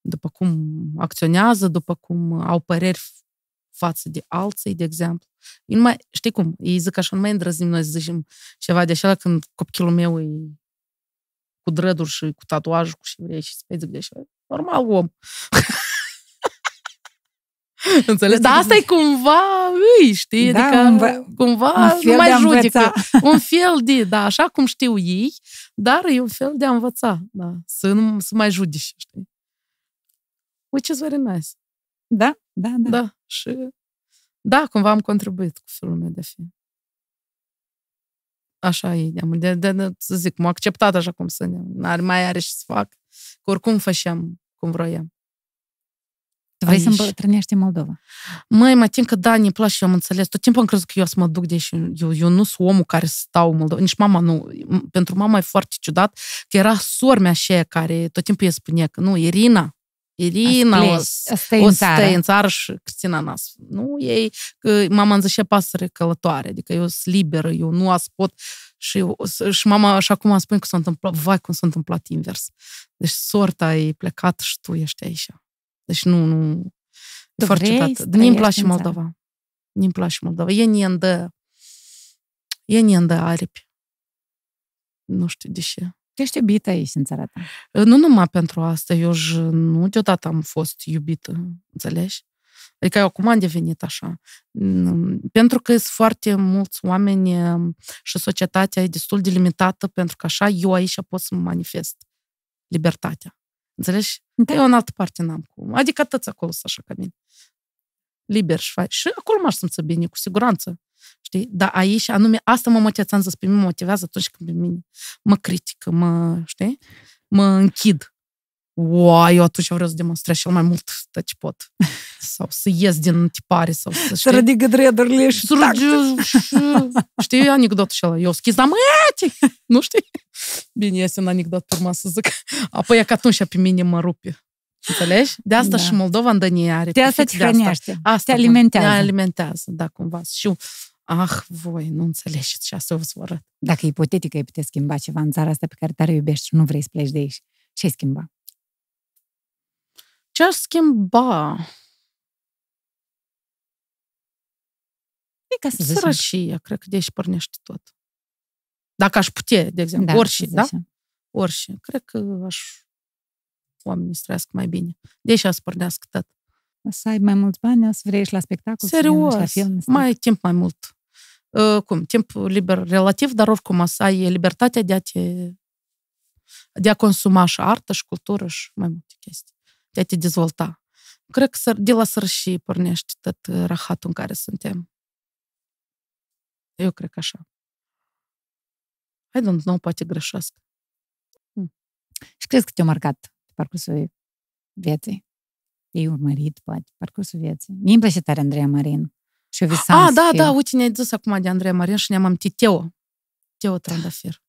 după cum acționează, după cum au păreri față de alții, de exemplu. Eu mai, știi cum, ei zic așa, nu mai îndrăznim noi să zicem ceva de așa când copilul meu e cu drăduri și cu tatuaj, cu și vrei și să zic de așa. Normal om. <laughs> <laughs> Înțelegi? Dar asta e cumva, îi, știi? Da, adică un, cumva un fel nu mai judecă. <laughs> Un fel de, da, așa cum știu ei, dar e un fel de a învăța, da, să, nu, să mai judici, știi? Which is very nice. Da, da, da. Da, și da, cumva am contribuit cu felul meu de a fi. Așa e, de, de, de, de să zic, m-a acceptat așa cum sunt, n-ar mai are și să fac, că oricum făceam cum vroiam. Vrei să îmbătrânești în Moldova? Măi, mă că da, ne place, eu am înțeles. Tot timpul am crezut că eu să mă duc de aici. Eu, eu nu sunt omul care stau în Moldova. Nici mama nu. Pentru mama e foarte ciudat că era sormea aceea care tot timpul îi spunea că nu, Irina, Irina o, stă o stai în țară și Cristina Nas. Nu, ei, că mama îmi zice pasăre călătoare, adică eu sunt liberă, eu nu aspot și, și mama și acum spune că s-a întâmplat, vai cum s-a întâmplat invers. Deci sorta e plecat și tu ești aici. Deci nu, nu... Tu foarte ciudat. Dar mi place Moldova. Mi-mi place Moldova. E de... E de aripi. Nu știu de ce. Ești iubită aici în țara ta. Ă, nu numai pentru asta. Eu nu deodată am fost iubită, înțelegi? Adică eu acum am devenit așa. Pentru că sunt foarte mulți oameni și societatea e destul de limitată, pentru că așa eu aici pot să manifest libertatea. Înțelegi? Da. Eu în altă parte n-am cum. Adică atâți acolo să așa ca mine. Liber și faci. Și acolo m-aș simți bine, cu siguranță. Știi? Dar aici, anume, asta mă motivează, să pe mine mă motivează atunci când pe mine mă critică, mă, știi? Mă închid. Wow, eu atunci vreau să demonstrez cel mai mult tot ce pot. <laughs> Sau să ies din tipare, sau să știi. Să ridică drederile și... știi anecdotul ăla. Eu schizam, nu știi? Bine, este un anecdot pe urma să zic. Apoi, că atunci pe mine mă rupe. Înțelegi? De asta da. și Moldova în Dănie are. De asta te hrănește. Asta, asta te alimentează. Te alimentează, da, cumva. Și ah, voi nu înțelegeți și asta o să vă arăt. Dacă ipotetic ai putea schimba ceva în țara asta pe care tare iubești și nu vrei să pleci de aici, ce-ai schimba? Ce-aș schimba? E ca să cred că de aici pornește tot. Dacă aș putea, de exemplu, da, orice, da? Orice. Cred că aș oamenii să mai bine. Deși aș pornească tot. Să ai mai mulți bani, să vrei și la spectacol, Serios, să la film. Să... mai timp mai mult. Uh, cum, timp liber relativ, dar oricum să ai libertatea de a te de a consuma și artă și cultură și mai multe chestii, de a te dezvolta. Cred că de la sărășii pornește tot rahatul în care suntem. Eu cred că așa. I don't know, poate greșesc. Hmm. Și crezi că te-a marcat pe parcursul vieții? Ei urmărit, poate, parcursul vieții. Mie îmi place tare Andreea Marin. Și eu visam A, ah, da, fiu. da, uite, ne-ai zis acum de Andreea Marin și ne-am amintit Teo. Teo Trandafir.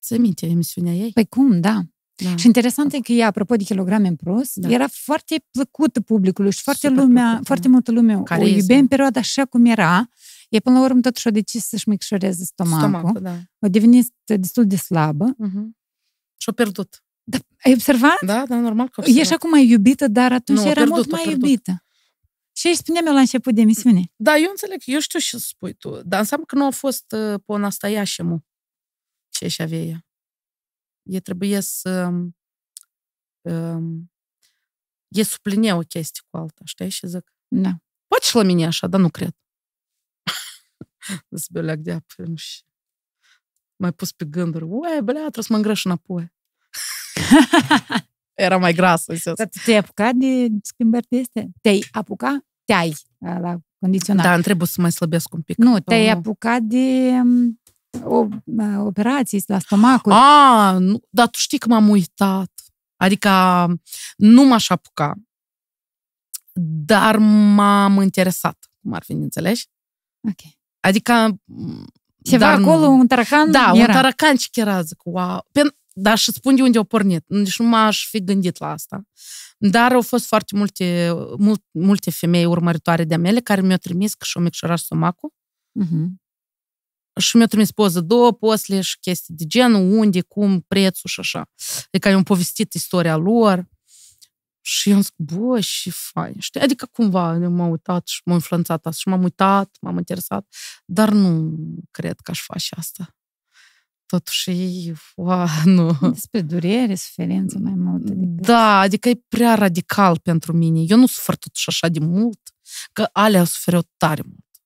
Ți minte emisiunea ei? Păi cum, da. Da. Și interesant e că ea, apropo de kilograme în plus, da. era foarte plăcută publicului și foarte, lumea, plăcută, foarte da. multă lume Carism. o iubea în perioada așa cum era E până la urmă tot și-o decis să-și micșoreze stomacul. stomacul da. O devenit destul de slabă. Uh-huh. Și-o pierdut. Da, ai observat? Da, da, normal că observat. Ești acum mai iubită, dar atunci nu, era pierdut, mult mai pierdut. iubită. Și îi spuneam eu la început de emisiune. Da, eu înțeleg, eu știu ce spui tu, dar înseamnă că nu a fost uh, pe nastayașemu ce și avea ea. E trebuie să um, um e suplinea o chestie cu alta, știi ce zic? Da. Poate și la mine așa, dar nu cred de <laughs> beleg de apă, nu știu. Mai pus pe gânduri. Ue, belea, trebuie să mă îngrăș înapoi. <laughs> Era mai grasă. Dar te-ai apucat de schimbări de este? Te-ai apucat? Te-ai la condiționat. Da, trebuie să mai slăbesc un pic. Nu, te-ai o... apucat de um, o, uh, operații la stomacul. A, nu, dar tu știi că m-am uitat. Adică nu m-aș apuca, dar m-am interesat, cum ar fi, înțelegi? Ok. Adică... Ceva dar, acolo, un taracan Da, era. un și chiar zic, wow. dar și spun de unde au pornit. Deci nu m-aș fi gândit la asta. Dar au fost foarte multe, mult, multe femei urmăritoare de mele care mi-au trimis că și-au micșorat stomacul. Uh-huh. Și mi-au trimis poză două, posle și chestii de genul, unde, cum, prețul și așa. Adică am povestit istoria lor. Și am zis, bă, și fain, știi? Adică cumva m-am uitat și m-a influențat asta și m-am uitat, m-am interesat, dar nu cred că aș face asta. Totuși, ua, <laughs> nu. Despre durere, suferință mai mult. Adică. Da, adică e prea radical pentru mine. Eu nu sufăr totuși așa de mult, că alea o tare mult.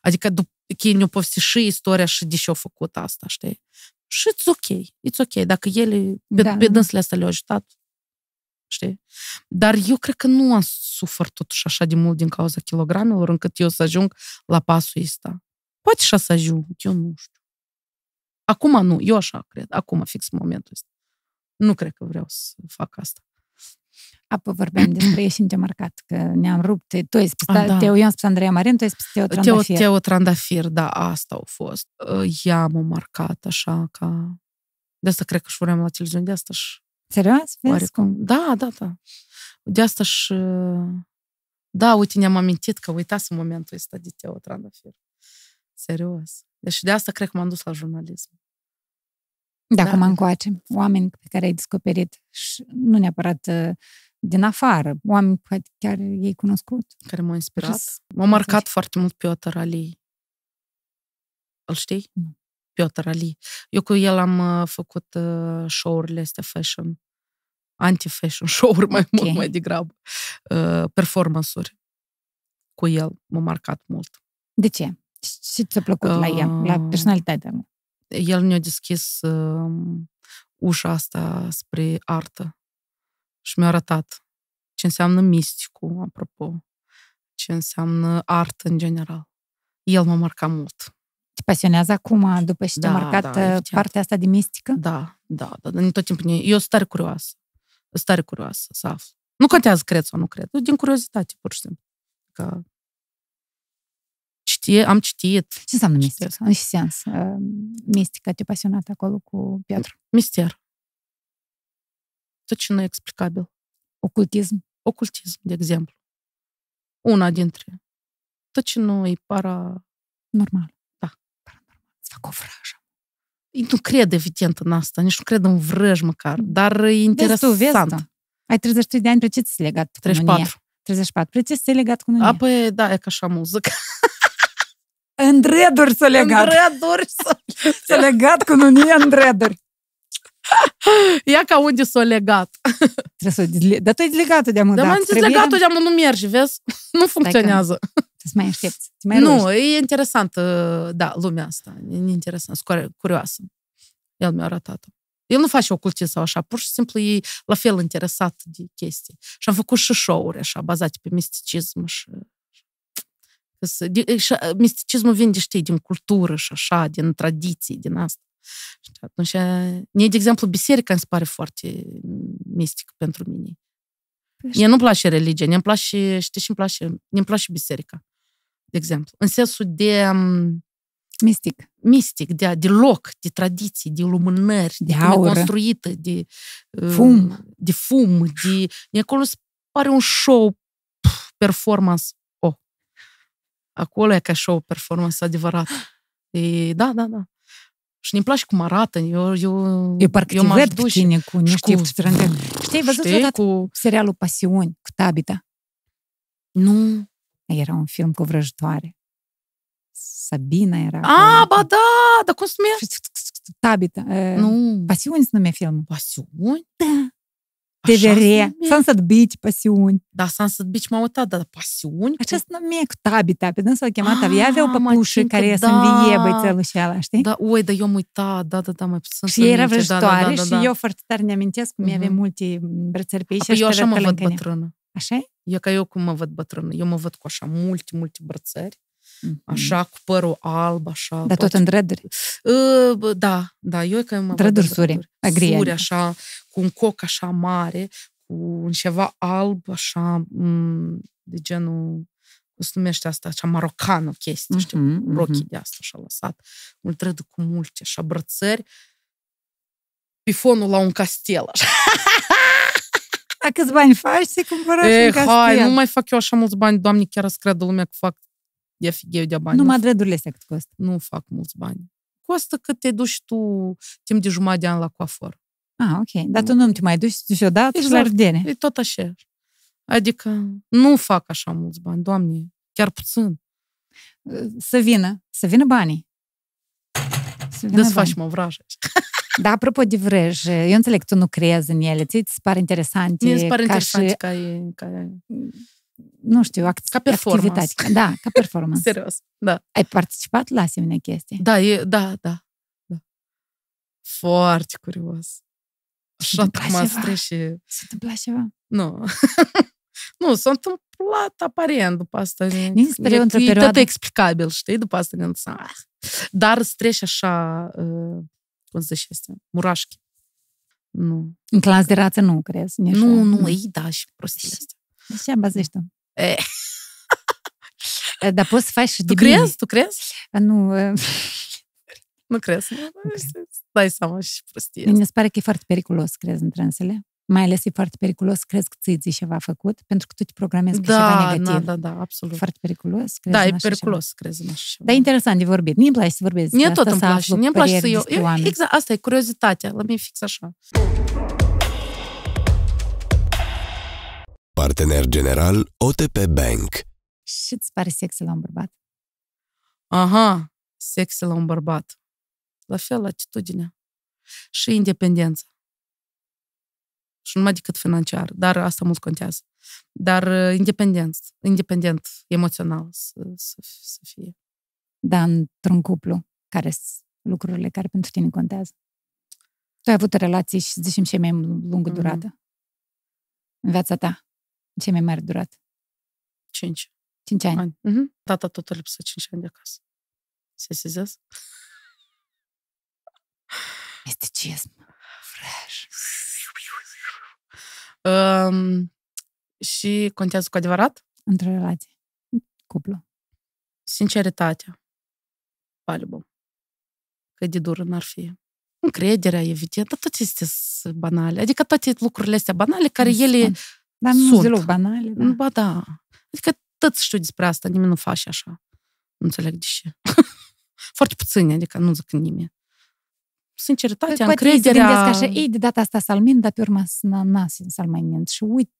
Adică după că ne-au povestit și istoria și de ce au făcut asta, știi? Și it's ok, it's ok. Dacă ele, pe, da. pe dânsele astea le-au ajutat, știi? Dar eu cred că nu am sufăr totuși așa de mult din cauza kilogramelor încât eu să ajung la pasul ăsta. Poate și să ajung, eu nu știu. Acum nu, eu așa cred, acum fix momentul ăsta. Nu cred că vreau să fac asta. Apoi vorbeam despre ieșim <clears throat> de marcat, că ne-am rupt. Tu ai spus, ah, A, da, da. Teo, eu am spus Andreea Marin, tu ai spus Teo Trandafir. Teo, Teo Trandafir, da, asta au fost. I-am ă, marcat așa ca... De asta cred că și vorbeam la televiziune, de asta și Serios? Vezi cum? Da, da, da. De asta și... Da, uite, ne-am amintit că uitasem momentul ăsta de Teo Trandafir. Serios. Deci de asta cred că m-am dus la jurnalism. De da. am da. încoace, oameni pe care ai descoperit, și nu neapărat uh, din afară, oameni pe care chiar ei cunoscut. Care m-au inspirat. M-a marcat foarte mult Piotr Ali. Îl știi? Nu. Piotr Ali. Eu cu el am uh, făcut uh, show-urile astea fashion, anti-fashion <laughs> show-uri mai okay. mult, mai degrabă, uh, performance-uri. Cu el m-a marcat mult. De ce? Ce ți-a plăcut uh, la el, la personalitatea mea? El ne-a deschis uh, ușa asta spre artă și mi-a arătat ce înseamnă misticul, apropo, ce înseamnă artă în general. El m-a marcat mult pasionează acum, după ce te a da, marcat da, partea asta de mistică? Da, da, da, da, tot timpul. Eu sunt tare curioasă. Sunt tare curioasă să aflu. Nu contează cred sau nu cred, din curiozitate, pur și simplu. Că citie, am citit. Ce înseamnă mistică? În ce sens? Uh, Mistica te pasionat acolo cu Pietru? Mister. Tot ce nu e explicabil. Ocultism? Ocultism, de exemplu. Una dintre. Tot ce nu e para... Normal îți fac o vrajă. Ei nu cred, evident, în asta, nici nu cred în vrăj măcar, dar e interesant. Vezi tu, vezi tu. Ai 33 de ani, pe ce ți ai legat 34. Cununie? 34. Pe ce ți ai legat cu nunia? păi, da, e ca așa muzică. în dreduri să legat. În dreduri să... <laughs> să legat cu nunia în dreduri. Ia ca unde s-o legat. Trebuie să o dezle... Dar tu ai legat de amă, da. Dar am legat de amă, nu merge, vezi? Nu funcționează. Stai că... Să mai aștepți. Să mai nu, e interesantă, da, lumea asta. E interesant, curioasă. El mi-a arătat-o. El nu face o culce sau așa, pur și simplu e la fel interesat de chestii. Și am făcut și show-uri așa, bazate pe misticism și... misticismul vine de, știi, din cultură și așa, din tradiții, din asta. Și atunci, mie, de exemplu, biserica îmi pare foarte mistică pentru mine. Păi, mie nu-mi place religia, mi-mi place, știi, și-mi place, îmi mi place biserica de exemplu, în sensul de... Um, mistic. Mistic, de, de loc, de tradiții, de lumânări, de, de aură. construită, de... Uh, fum. De fum, de... de acolo se pare un show performance. Oh. Acolo e ca show performance adevărat. E, da, da, da. Și ne place cum arată. Eu, eu, eu parcă eu te văd pe tine cu niște cu... Știi, ai văzut cu... serialul Pasiuni, cu Tabita? Nu. Era un film cu vrăjitoare. Sabina era. A, ba da. da, dar cum se numește? Tabita. Nu. Pasiuni se numea filmul. Pasiuni? Da. TVR, Sunset Beach, pasiuni. Da, Sunset Beach m a uitat, dar pasiuni? se nume cu Tabita. Pe dânsul a chemat, avea, o ah, păpușe care da. să învie băițelul și ala, știi? Da, oi, da, eu am uitat, da, da, da, mai sunt Și era da, vrăjitoare și eu foarte tare ne amintesc cum avea mhm. multe brățări pe aici. Eu așa mă văd bătrână. Așa E ca eu cum mă văd bătrână, eu mă văd cu așa multe, multe brățări, mm-hmm. așa, cu părul alb, așa. Dar poate... tot în dreduri? Da, da, eu e ca eu mă Dreduri suri, agrie. suri, așa, cu un coc așa mare, cu un ceva alb, așa, de genul cum se numește asta, așa marocană chestie, mm-hmm, știu, mm-hmm. rochii de asta așa lăsat, un trădă cu multe așa brățări, pe fonul la un castel, așa. A câți bani faci să cumpărați Ei, hai, nu mai fac eu așa mulți bani, doamne, chiar să credă lumea că fac de figheu de bani. Numai dredurile astea cât costă. Nu fac mulți bani. Costă cât te duci tu timp de jumătate de an la coafor. Ah, ok. Dar tu nu te mai duci, tu și-o dată exact. la ardene. E tot așa. Adică nu fac așa mulți bani, doamne, chiar puțin. Să vină, să vină banii. Să vină Desfaci-mă, vrajă. Dar apropo de vrej, eu înțeleg că tu nu crezi în ele, ți se pare interesante? Mi se pare ca și... ca, e, ca e... nu știu, act- ca performance. Da, ca performance. <laughs> Serios, da. Ai participat la asemenea chestii? Da, e, da, da, da. Foarte curios. Așa cum a și... S-a întâmplat ceva? Nu. <laughs> nu, s-a întâmplat aparent după asta. E, e, E tot explicabil, știi? După asta ne ah. Dar streci așa... Uh Îți dă și astea, murașchi. Nu. În clas de rață nu crezi? nu, nu, nu, ei da și prostii astea. Așa bazește. Eh. Eh, dar poți să faci și tu de crezi? Tu crezi? Eh, nu. nu crezi. Nu? Okay. Dai seama și prostie. Mi se pare că e foarte periculos, crezi, în transele mai ales e foarte periculos, crezi că ți ții ceva făcut, pentru că tu te programezi da, ceva da, negativ. Da, da, da, absolut. Foarte periculos. Crezi da, e periculos, ceva. crezi în așa ceva. Dar e interesant de vorbit. Mie îmi place să vorbesc Mie tot îmi place. Mie îmi place să eu... eu exact, asta e curiozitatea. La mine fix așa. Partener general OTP Bank. Și îți pare sexy la un bărbat? Aha, sexy la un bărbat. La fel, atitudinea. Și independența și numai decât financiar, dar asta mult contează. Dar uh, independent, independent emoțional să, să, să fie. Da, într-un cuplu, care sunt lucrurile care pentru tine contează? Tu ai avut relații și, zicem, cei mai lungă mm-hmm. durată în viața ta. Ce mai mare durată. Cinci. Cinci ani. ani. Mm-hmm. Tata tot lipsă cinci ani de acasă. Se Este Misticism. Um, și contează cu adevărat? Într-o relație. Cuplu. Sinceritatea. Palibă. Că de dură n-ar fi. Încrederea, evident, dar toate este banale. Adică toate lucrurile astea banale care nu ele Dar nu sunt deloc banale. Da. Ba da. Adică tot știu despre asta, nimeni nu face așa. Nu înțeleg de ce. <laughs> Foarte puțin, adică nu zic nimeni sinceritatea, păi, Poate încrederea... Poate să așa, ei, de data asta să-l mint, dar pe urmă să-l mai mint. Și uit.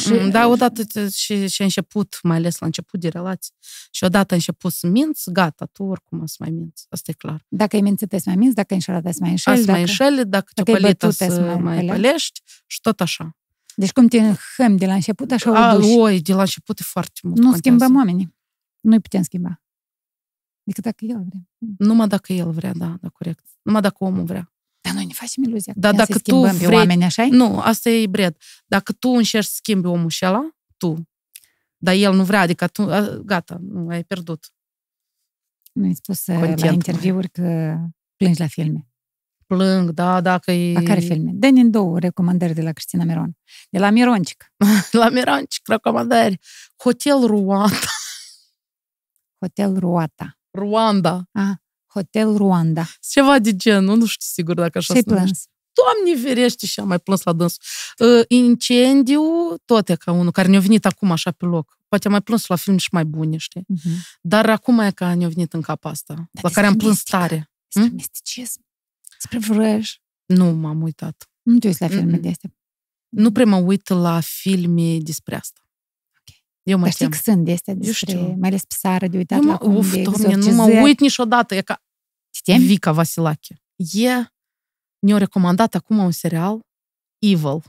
Și... Da, odată și, și început, mai ales la început de relație. Și odată început să minți, gata, tu oricum o să mai minți. Asta e clar. Dacă ai mințit, să mai minți, dacă ai înșelat, să mai înșeli. Dacă, mai înșeli, dacă te pălită, să mai pălești și tot așa. Deci cum te înhăm de la început, așa o duci. Oi, de la început e foarte mult. Nu contează. schimbăm oamenii. Nu-i putem schimba. Adică dacă el vrea. Mm. Numai dacă el vrea, da, da, corect. Numai dacă omul vrea. Dar noi ne facem iluzia că da, dacă tu vrei, pe oameni, așa Nu, asta e bred. Dacă tu încerci să schimbi omul ăla, tu, dar el nu vrea, adică tu, gata, nu, ai pierdut. Nu ai spus Content, uh, la interviuri că plângi la filme. Plâng, da, dacă e... La care filme? dă în două recomandări de la Cristina Miron. De la Mironcic. <laughs> la Mironcic, recomandări. Hotel Ruata. Hotel Ruata. Ruanda. Aha. Hotel Ruanda. Ceva de genul, nu știu sigur dacă așa se plâns? Doamne ferește și am mai plâns la dânsul. Uh, incendiu, tot e ca unul, care ne-a venit acum așa pe loc. Poate am mai plâns la film și mai bune, știi? Uh-huh. Dar acum e ca ne-a venit în cap asta, Dar la care am plâns tare. Despre hmm? misticism, despre vrăj. Nu m-am uitat. Nu te uiți la filme mm hmm de astea? Nu prea mă uit la filme despre asta. Eu mă Dar știi că sunt de astea despre, mai ales pe sară de uitat mă, la Uf, doamne, nu mă uit niciodată. E ca Știi? Vica Vasilache. E, ne-a recomandat acum un serial, Evil,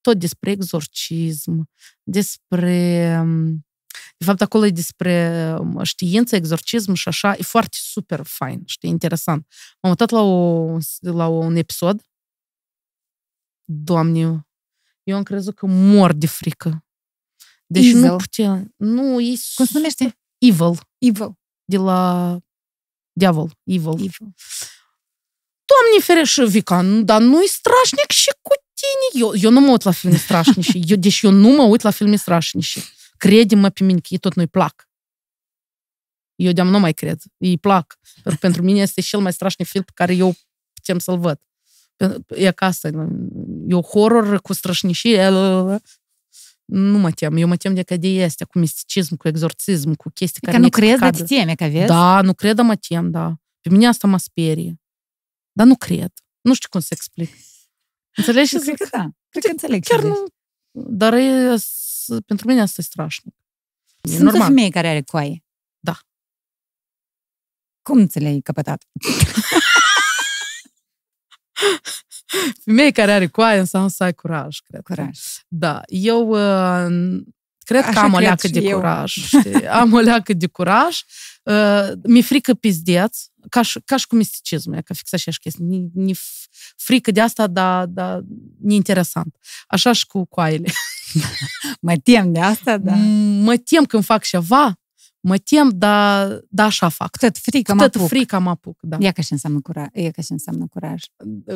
tot despre exorcism, despre... Mm, de fapt, acolo e despre mm, știință, exorcism și așa. E foarte super fain, știi, interesant. M-am uitat la, o, la un episod. Doamne, eu am crezut că mor de frică. Deci evil. nu putem... Nu, e... Cum se numește? Evil. Evil. De la diavol. Evil. evil. Doamne ferește, Vica, dar nu-i strașnic și cu tine. Eu, eu nu mă uit la filme strașnice. Eu, deci eu nu mă uit la filme strașnice. Crede-mă pe mine că ei tot nu-i plac. Eu de-am nu mai cred. Îi plac. Pentru mine este cel mai strașnic film pe care eu putem să-l văd. E ca asta. Eu horror cu strășnișii nu mă tem, eu mă tem de cadei astea, cu misticism, cu exorcism, cu chestii că care nu crezi, dar te teme că vezi? Da, nu cred, dar mă tem, da. Pe mine asta mă sperie. Dar nu cred. Nu știu cum să explic. Înțelegi? ce? zic? că da. Cred că înțeleg Chiar nu. Dar e, pentru mine asta e strașnic. Sunt normal. o femeie care are coaie. Da. Cum ți le-ai căpătat? <laughs> Femeie care are coaie înseamnă să ai curaj, cred. Curaj. Da. Eu uh, cred că am o leacă de eu. curaj. Știi? Am o leacă de curaj. Uh, mi-e frică pizdeț, ca și, ca și cu misticismul, ca fix așa chestii. Ni, ni frică de asta, dar da, e interesant. Așa și cu coaile. <laughs> mă tem de asta, da. Mă tem când fac ceva mă tem, dar da, așa fac. Cât frică frica, mă apuc. frica mă apuc, da. Ia ca și înseamnă curaj. Ia că și înseamnă curaj.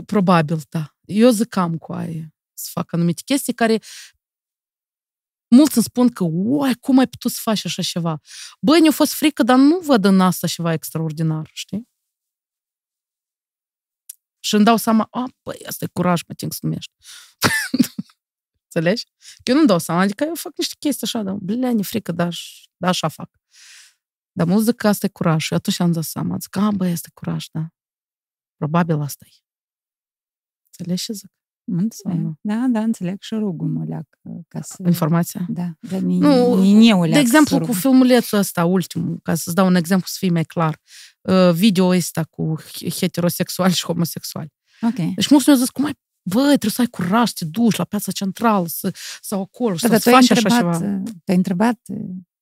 Probabil, da. Eu zicam cu aia să fac anumite chestii care mulți îmi spun că, uai, cum ai putut să faci așa ceva? Bă, mi-a fost frică, dar nu văd în asta ceva extraordinar, știi? Și îmi dau seama, a, băi, asta e curaj, mă ting să numești. <laughs> Înțelegi? Că eu nu dau seama, adică eu fac niște chestii așa, dar, bine, ne frică, dar, dar așa fac. Dar mulți zic că asta e curaj. Și atunci am zis, seama. Zic, a, băi, asta curaj, da. Probabil asta e. Înțelegi ce zic? Înțeleg. Da, da, da, înțeleg și rugul mă leac ca să... Informația? Da, dar ni, nu, ni, ni De exemplu, cu filmulețul ăsta, ultimul, ca să-ți dau un exemplu să fii mai clar, uh, video ăsta cu heterosexual și homosexual. Ok. Deci mulți mi-au zis, cum ai bă, trebuie să ai curaj să te duci la piața centrală să, sau acolo, păi, să faci așa ceva. Uh, te-ai întrebat uh,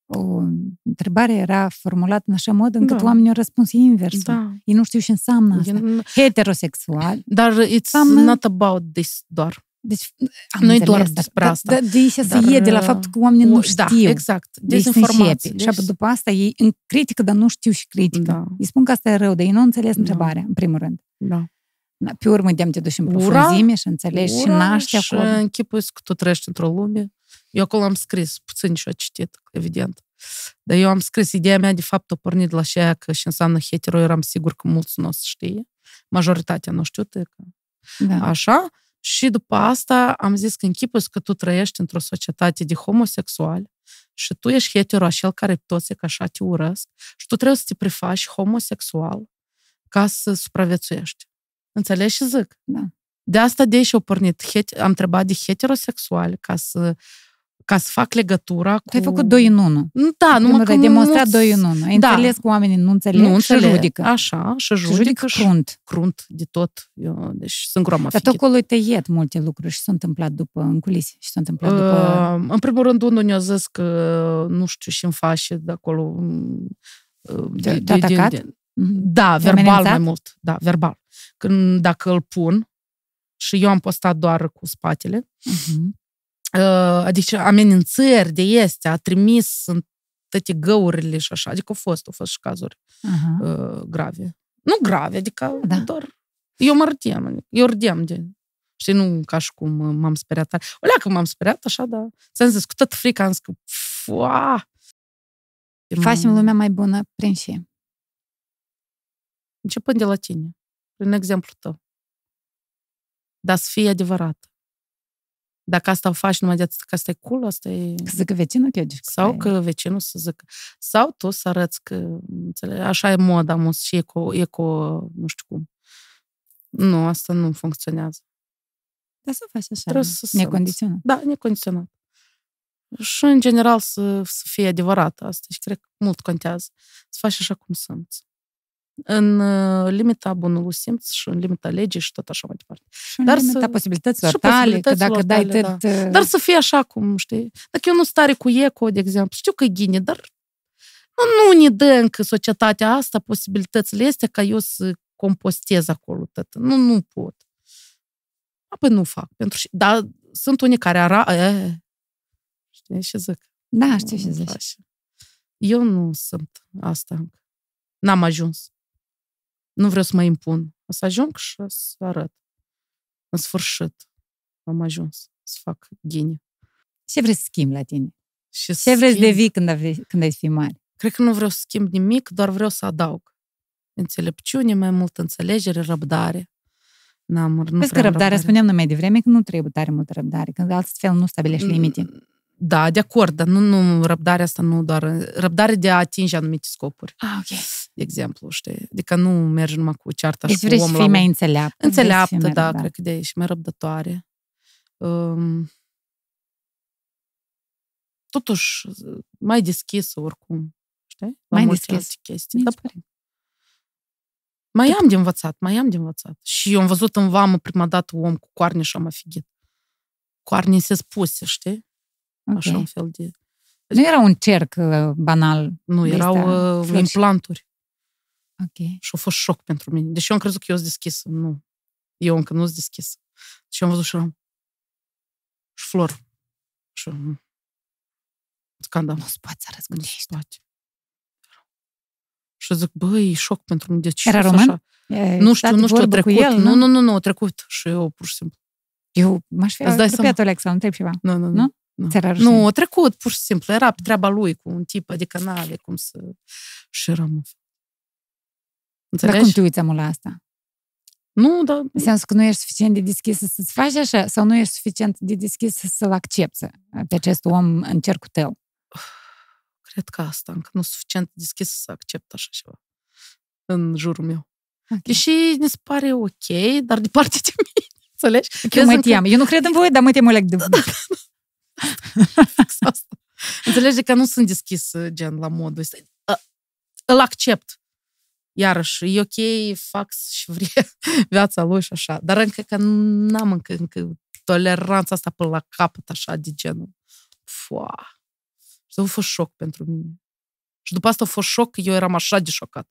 o întrebare era formulată în așa mod încât da. oamenii au răspuns invers. Da. Ei nu știu ce înseamnă asta. Eu... Heterosexual. Dar it's înseamnă... not about this doar. Deci, am nu e doar despre da, asta. Da, da, de aici se e de la uh, faptul că oamenii nu da, știu. Da, exact. Dezinformație. Deci, Și deci- după asta ei în critică, dar nu știu și critică. Da. Îi spun că asta e rău, dar ei nu înțeles da. întrebarea, da. în primul rând. Da. Na, Pe urmă, de te duci în profunzime și înțelegi ura, și naști acolo. și închipuiesc că tu trăiești într-o lume eu acolo am scris, puțin și-o citit, evident. Dar eu am scris, ideea mea de fapt a pornit la ceea că și înseamnă hetero, eram sigur că mulți nu o să știe. Majoritatea nu știu, că... da. așa. Și după asta am zis că închipuiți că tu trăiești într-o societate de homosexuali și tu ești hetero, așa care toți că așa te urăsc și tu trebuie să te prefaci homosexual ca să supraviețuiești. Înțelegi și zic? Da. De asta de și-au pornit, am întrebat de heterosexuali ca să ca să fac legătura cu... Ai făcut doi în unu. Mm, da, nu că demonstrat doi în unu. Ai da. înțeles că oamenii nu înțeleg, nu înțeleg. și judică. Așa, și judică, judică și crunt. crunt de tot. Eu, deci sunt gromă Dar acolo te iet multe lucruri și s au întâmplat după, în culise, și s au întâmplat uh, după... Ă, în primul rând, unul ne-a zis că nu știu și-mi face de acolo... Ă, de, de, de, de, de, mhm. de, da, verbal mai mult. Da, verbal. Când, dacă îl pun, și eu am postat doar cu spatele. Uh-huh. Adică amenințări de este, a trimis în toate găurile și așa. Adică au fost, au fost și cazuri uh-huh. grave. Nu grave, adică da. doar... Eu mă râdeam, adică eu râdeam de... și nu ca și cum m-am speriat O că m-am speriat așa, dar s am zis, cu tot frica am zis că... Fua! Facem lumea mai bună prin și. Începând de la tine, prin exemplu tău. Dar să fie adevărat. Dacă asta o faci numai de atât că asta e cool, asta e... Că zică vecinul că e Sau că vecinul să zică... Sau tu să arăți că, înțeleg, așa e moda, mus, și eco, eco, nu știu cum. Nu, asta nu funcționează. Dar să faci așa, Trebuie să necondiționat. Da, necondiționat. Și, în general, să, să fie adevărat asta și cred că mult contează. Să faci așa cum sunt în uh, limita bunului simț și în limita legii și tot așa mai departe. Și Dar limita să, posibilităților tale, posibilităților că dacă tale, dai da. Uh, dar să fie așa cum, știi? Dacă eu nu stare cu eco, de exemplu, știu că e ghine, dar nu, nu ne dă încă societatea asta posibilitățile este ca eu să compostez acolo tot. Nu, nu pot. Apoi nu fac. Pentru dar sunt unii care ara... E, știi ce zic? Da, știu ce zici. Eu nu sunt asta încă. N-am ajuns. Nu vreau să mă impun. O să ajung și o să arăt. În sfârșit am ajuns să fac ghinie. Ce vrei să schimbi la tine? Și Ce schimb... vrei să devii când, avei, când ai fi mare? Cred că nu vreau să schimb nimic, doar vreau să adaug. Înțelepciune, mai mult înțelegere, răbdare. N-am, nu Vezi că răbdarea, răbdare. spuneam mai devreme, că nu trebuie tare multă răbdare, că altfel nu stabilești mm, limite. Da, de acord, dar nu, nu, răbdarea asta nu doar... Răbdare de a atinge anumite scopuri. Ah, ok de exemplu, știi? Adică nu mergi numai cu cearta deci și vrei om să fii mai înțeleaptă. Înțeleaptă, da, cred că de și mai răbdătoare. Um, totuși, mai deschisă oricum, știi? La mai multe deschis. chestii. mai am de învățat, mai am de învățat. Și eu am văzut în vamă prima dată om cu coarne și am afigit. Coarne se spuse, știi? Okay. Așa un fel de... Nu era un cerc uh, banal. Nu, erau uh, implanturi. Okay. Și a fost șoc pentru mine. Deși eu am crezut că eu sunt deschisă. Nu. Eu încă nu sunt deschisă. Și am văzut și eram... Și flor. Și... Scandal. Nu se poate să răzgândești. Nu se poate. Și zic, băi, e șoc pentru mine. De ce Era român? Așa? nu știu, nu știu, a trecut. El, nu? nu, nu, nu, a trecut. Și eu, pur și simplu. Eu m-aș fi rupiat, Alexa, întreb ceva. Nu, nu, nu. Nu, nu a trecut, pur și simplu. Era treaba lui cu un tip, adică n cum să... Și eram... Înțelegi? Dar cum te uiți amul la asta? Nu, dar... În sensul că nu ești suficient de deschis să-ți faci așa sau nu ești suficient de deschis să-l accepți pe acest om în cercul tău? <sighs> Cred că asta, încă nu suficient deschis să accept așa ceva în jurul meu. Okay. Deși ne se pare ok, dar departe de mine, <laughs> înțelegi? Okay, eu mă tem. Eu nu cred în voi, dar mă tem like da, da, da, <laughs> de... Înțelegi că nu sunt deschis gen la modul ăsta. Îl accept iarăși, e ok, fac și vrea <laughs> viața lui și așa. Dar încă că n-am încă, încă toleranța asta până la capăt, așa, de genul. Fua! Și a fost șoc pentru mine. Și după asta a fost șoc, eu eram așa de șocat.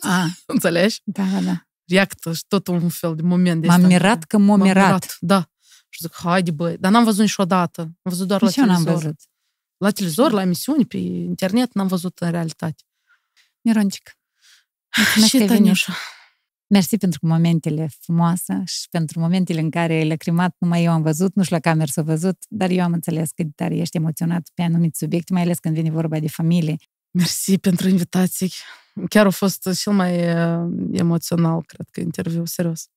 Ah. <laughs> Înțelegi? Da, da. reactă și tot un fel de moment de M-am asta. mirat că m m-am mirat. mirat. Da. Și zic, haide băi, dar n-am văzut niciodată. Am văzut doar de la televizor. N-am văzut. La televizor, la emisiuni, pe internet, n-am văzut în realitate. Mironcic, Mulțumesc, și Eveniușa. Mersi pentru momentele frumoase și pentru momentele în care ai lăcrimat, numai eu am văzut, nu știu la cameră s-a văzut, dar eu am înțeles cât de tare ești emoționat pe anumite subiecte, mai ales când vine vorba de familie. Mersi pentru invitații. Chiar a fost cel mai uh, emoțional, cred că, interviu, serios.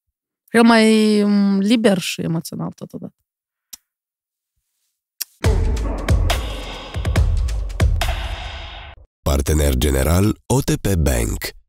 Cel mai mm, liber și emoțional totodată. Partener general OTP Bank